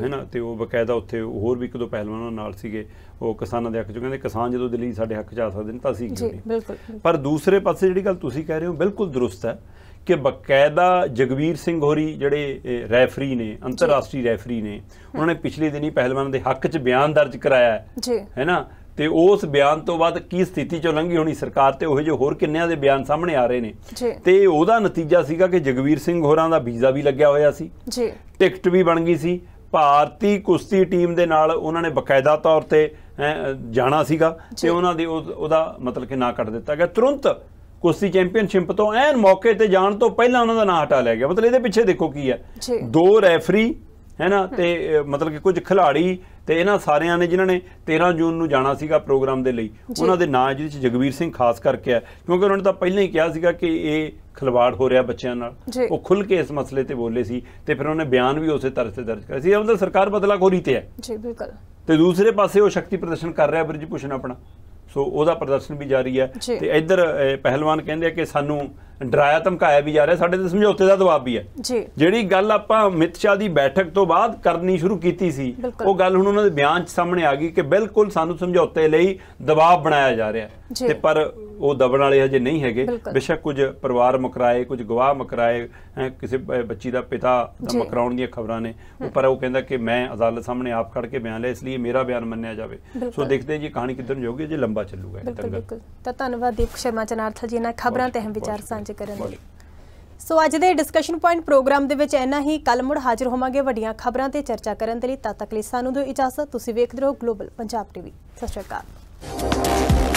ਹੈਨਾ ਤੇ ਉਹ ਬਕਾਇਦਾ ਉੱਥੇ ਹੋਰ ਵੀ ਇੱਕ ਦੋ ਪਹਿਲਵਾਨਾਂ ਨਾਲ ਸੀਗੇ ਉਹ ਕਿਸਾਨਾਂ ਦੇ ਹੱਕ ਚ ਕਹਿੰਦੇ ਕਿਸਾਨ ਜਦੋਂ ਦਿੱਲੀ ਸਾਡੇ ਹੱਕ ਚ ਆ ਸਕਦੇ ਨੇ ਤਾਂ ਅਸੀਂ ਕਿਉਂ ਪਰ ਦੂਸਰੇ ਪਾਸੇ ਜਿਹੜੀ ਗੱਲ ਤੁਸੀਂ ਕਹਿ ਰਹੇ ਹੋ ਬਿਲਕੁਲ ਦਰੁਸਤ ਹੈ ਕਿ ਬਕਾਇਦਾ ਜਗਵੀਰ ਸਿੰਘ ਹੋਰੀ ਜਿਹੜੇ ਰੈਫਰੀ ਨੇ ਅੰਤਰਰਾਸ਼ਟਰੀ ਰੈਫਰੀ ਨੇ ਉਹਨਾਂ ਨੇ ਪਿਛਲੇ ਦਿਨੀ ਪਹਿਲਵਾਨਾਂ ਦੇ ਹੱਕ 'ਚ ਬਿਆਨ ਦਰਜ ਕਰਾਇਆ ਹੈ ਹੈ ਨਾ ਤੇ ਉਸ ਬਿਆਨ ਤੋਂ ਬਾਅਦ ਕੀ ਸਥਿਤੀ ਚੋਂ ਲੰਘੀ ਹੋਣੀ ਸਰਕਾਰ ਤੇ ਉਹ ਜੋ ਹੋਰ ਕਿੰਨਿਆਂ ਦੇ ਬਿਆਨ ਸਾਹਮਣੇ ਆ ਰਹੇ ਨੇ ਤੇ ਉਹਦਾ ਨਤੀਜਾ ਸੀਗਾ ਕਿ ਜਗਵੀਰ ਸਿੰਘ ਹੋਰਾਂ ਦਾ ਵੀਜ਼ਾ ਵੀ ਲੱਗਿਆ ਹੋਇਆ ਸੀ ਜੀ ਟਿਕਟ ਵੀ ਬਣ ਗਈ ਸੀ ਭਾਰਤੀ ਕੁਸ਼ਤੀ ਟੀਮ ਦੇ ਨਾਲ ਉਹਨਾਂ ਨੇ ਬਕਾਇਦਾ ਤੌਰ ਤੇ ਜਾਣਾ ਸੀਗਾ ਤੇ ਉਹਨਾਂ ਦੇ ਉਹਦਾ ਮਤਲਬ ਕਿ ਨਾ ਕੱਟ ਦਿੱਤਾ ਗਿਆ ਤੁਰੰਤ ਕੁਸ਼ਤੀ ਚੈਂਪੀਅਨਸ਼ਿਪ ਤੋਂ ਐਨ ਮੌਕੇ ਤੇ ਜਾਣ ਤੋਂ ਪਹਿਲਾਂ ਉਹਨਾਂ ਦਾ ਨਾਂ ਹਟਾ ਲਿਆ ਗਿਆ ਮਤਲਬ ਇਹਦੇ ਪਿੱਛੇ ਦੇਖੋ ਕੀ ਹੈ ਦੋ ਰੈਫਰੀ ਹੈ ਨਾ ਤੇ ਮਤਲਬ ਕਿ ਕੁਝ ਖਿਲਾੜੀ ਤੇ ਇਹਨਾਂ ਸਾਰਿਆਂ ਨੇ ਜਿਨ੍ਹਾਂ ਨੇ 13 ਜੂਨ ਨੂੰ ਜਾਣਾ ਸੀਗਾ ਪ੍ਰੋਗਰਾਮ ਦੇ ਲਈ ਉਹਨਾਂ ਦੇ ਨਾਂ ਜਿਹਦੇ ਵਿੱਚ ਜਗਵੀਰ ਸਿੰਘ ਖਾਸ ਕਰਕੇ ਆ ਕਿਉਂਕਿ ਉਹਨਾਂ ਨੇ ਤਾਂ ਪਹਿਲਾਂ ਹੀ ਕਿਹਾ ਸੀਗਾ ਕਿ ਇਹ ਖਲਵਾੜ ਹੋ ਰਿਹਾ ਬੱਚਿਆਂ ਨਾਲ ਉਹ ਖੁੱਲ ਕੇ ਇਸ ਮਸਲੇ ਤੇ ਬੋਲੇ ਸੀ ਤੇ ਫਿਰ ਉਹਨੇ ਬਿਆਨ ਵੀ ਉਸੇ ਤਰ੍ਹਾਂ ਤੇ ਦਰਜ ਕਰਿਆ ਸੀ ਉਹਨਾਂ ਦਾ ਸਰਕਾਰ ਬਦਲਾਖੋਰੀ ਤੇ ਹੈ ਜੀ ਬਿਲਕੁਲ ਤੇ ਦੂਸਰੇ ਪਾਸੇ ਉਹ ਸ਼ਕਤੀ ਪ੍ਰਦਰਸ਼ਨ ਕਰ ਰਿਹਾ ਬ੍ਰਿਜ ਪੁਸ਼ਨ ਆਪਣਾ ਸੋ ਉਹਦਾ ਪ੍ਰਦਰਸ਼ਨ ਵੀ ਜਾਰੀ ਹੈ ਤੇ ਇੱਧਰ ਪਹਿਲਵਾਨ ਕਹਿੰਦੇ ਆ ਕਿ ਸਾਨੂੰ ਡਰਾਇਆ ਧਮਕਾਇਆ ਵੀ ਜਾ ਰਿਹਾ ਸਾਡੇ ਤੇ ਸਮਝੌਤੇ ਦਾ ਦਬਾਅ ਵੀ ਹੈ ਜਿਹੜੀ ਗੱਲ ਆਪਾਂ ਅਮਿਤ ਸ਼ਾਹ ਦੀ ਬੈਠਕ ਤੋਂ ਬਾਅਦ ਕਰਨੀ ਸ਼ੁਰੂ ਕੀਤੀ ਸੀ ਉਹ ਗੱਲ ਹੁਣ ਉਹਨਾਂ ਦੇ ਬਿਆਨ 'ਚ ਸਾਹਮਣੇ ਆ ਗਈ ਕਿ ਬਿਲਕੁਲ ਸਾਨੂੰ ਸਮਝੌਤੇ ਲਈ ਦਬਾਅ ਬਣਾਇਆ ਜਾ ਰਿਹਾ ਤੇ ਪਰ ਉਹ ਦਬਣ ਵਾਲੇ ਹਜੇ ਨਹੀਂ ਹੈਗੇ ਬਿਸ਼ੱਕ ਕੁਝ ਪਰਿਵਾਰ ਮਕਰਾਏ ਕੁਝ ਗਵਾਹ ਮਕਰਾਏ ਕਿਸੇ ਬੱਚੀ ਦਾ ਪਿਤਾ ਦਾ ਮਕਰਾਉਣ ਦੀਆਂ ਖਬਰਾਂ ਨੇ ਉਹ ਪਰ ਉਹ ਕਹਿੰਦਾ ਕਿ ਮੈਂ ਅਦਾਲਤ ਸਾਹਮਣੇ ਆਪ ਖੜ ਕੇ ਬਿਆਨ ਲਿਆ ਇਸ ਲਈ ਮੇਰਾ ਬਿਆਨ ਮੰਨਿਆ ਜਾਵੇ ਸੋ ਦੇਖਦੇ ਜੀ ਕਹਾਣੀ ਕਿੱਧਰ ਜਾਊਗੀ ਜੇ ਲੰਬਾ ਚੱਲੂਗਾ ਬਿਲਕੁਲ ਬਿਲਕੁਲ ਤਾਂ ਧੰਨਵਾਦ ਦੀਪ ਸ਼ਰਮਾ ਚਨਾਰਥਲ ਜੀ ਇਹਨਾਂ ਖਬਰਾਂ ਤੇ ਹਮ ਵਿਚਾਰ ਸਾਂਝੇ ਕਰਨ ਲਈ ਸੋ ਅੱਜ ਦੇ ਡਿਸਕਸ਼ਨ ਪੁਆਇੰਟ ਪ੍ਰੋਗਰਾਮ ਦੇ ਵਿੱਚ ਇੰਨਾ ਹੀ ਕੱਲ ਮੁੜ ਹਾਜ਼ਰ ਹੋਵਾਂਗੇ ਵੱਡੀਆਂ ਖਬਰਾਂ ਤੇ ਚਰਚਾ ਕਰਨ ਦੇ ਲਈ ਤਦ ਤੱਕ ਲਈ ਸਾਨੂੰ ਦਿਓ ਇਜਾਜ਼ਤ ਤੁਸੀਂ ਵੇਖਦੇ ਰਹੋ ਗਲੋਬਲ ਪੰਜਾਬ ਟੀਵੀ ਸਤਿ ਸ਼੍ਰੀ ਅਕਾਲ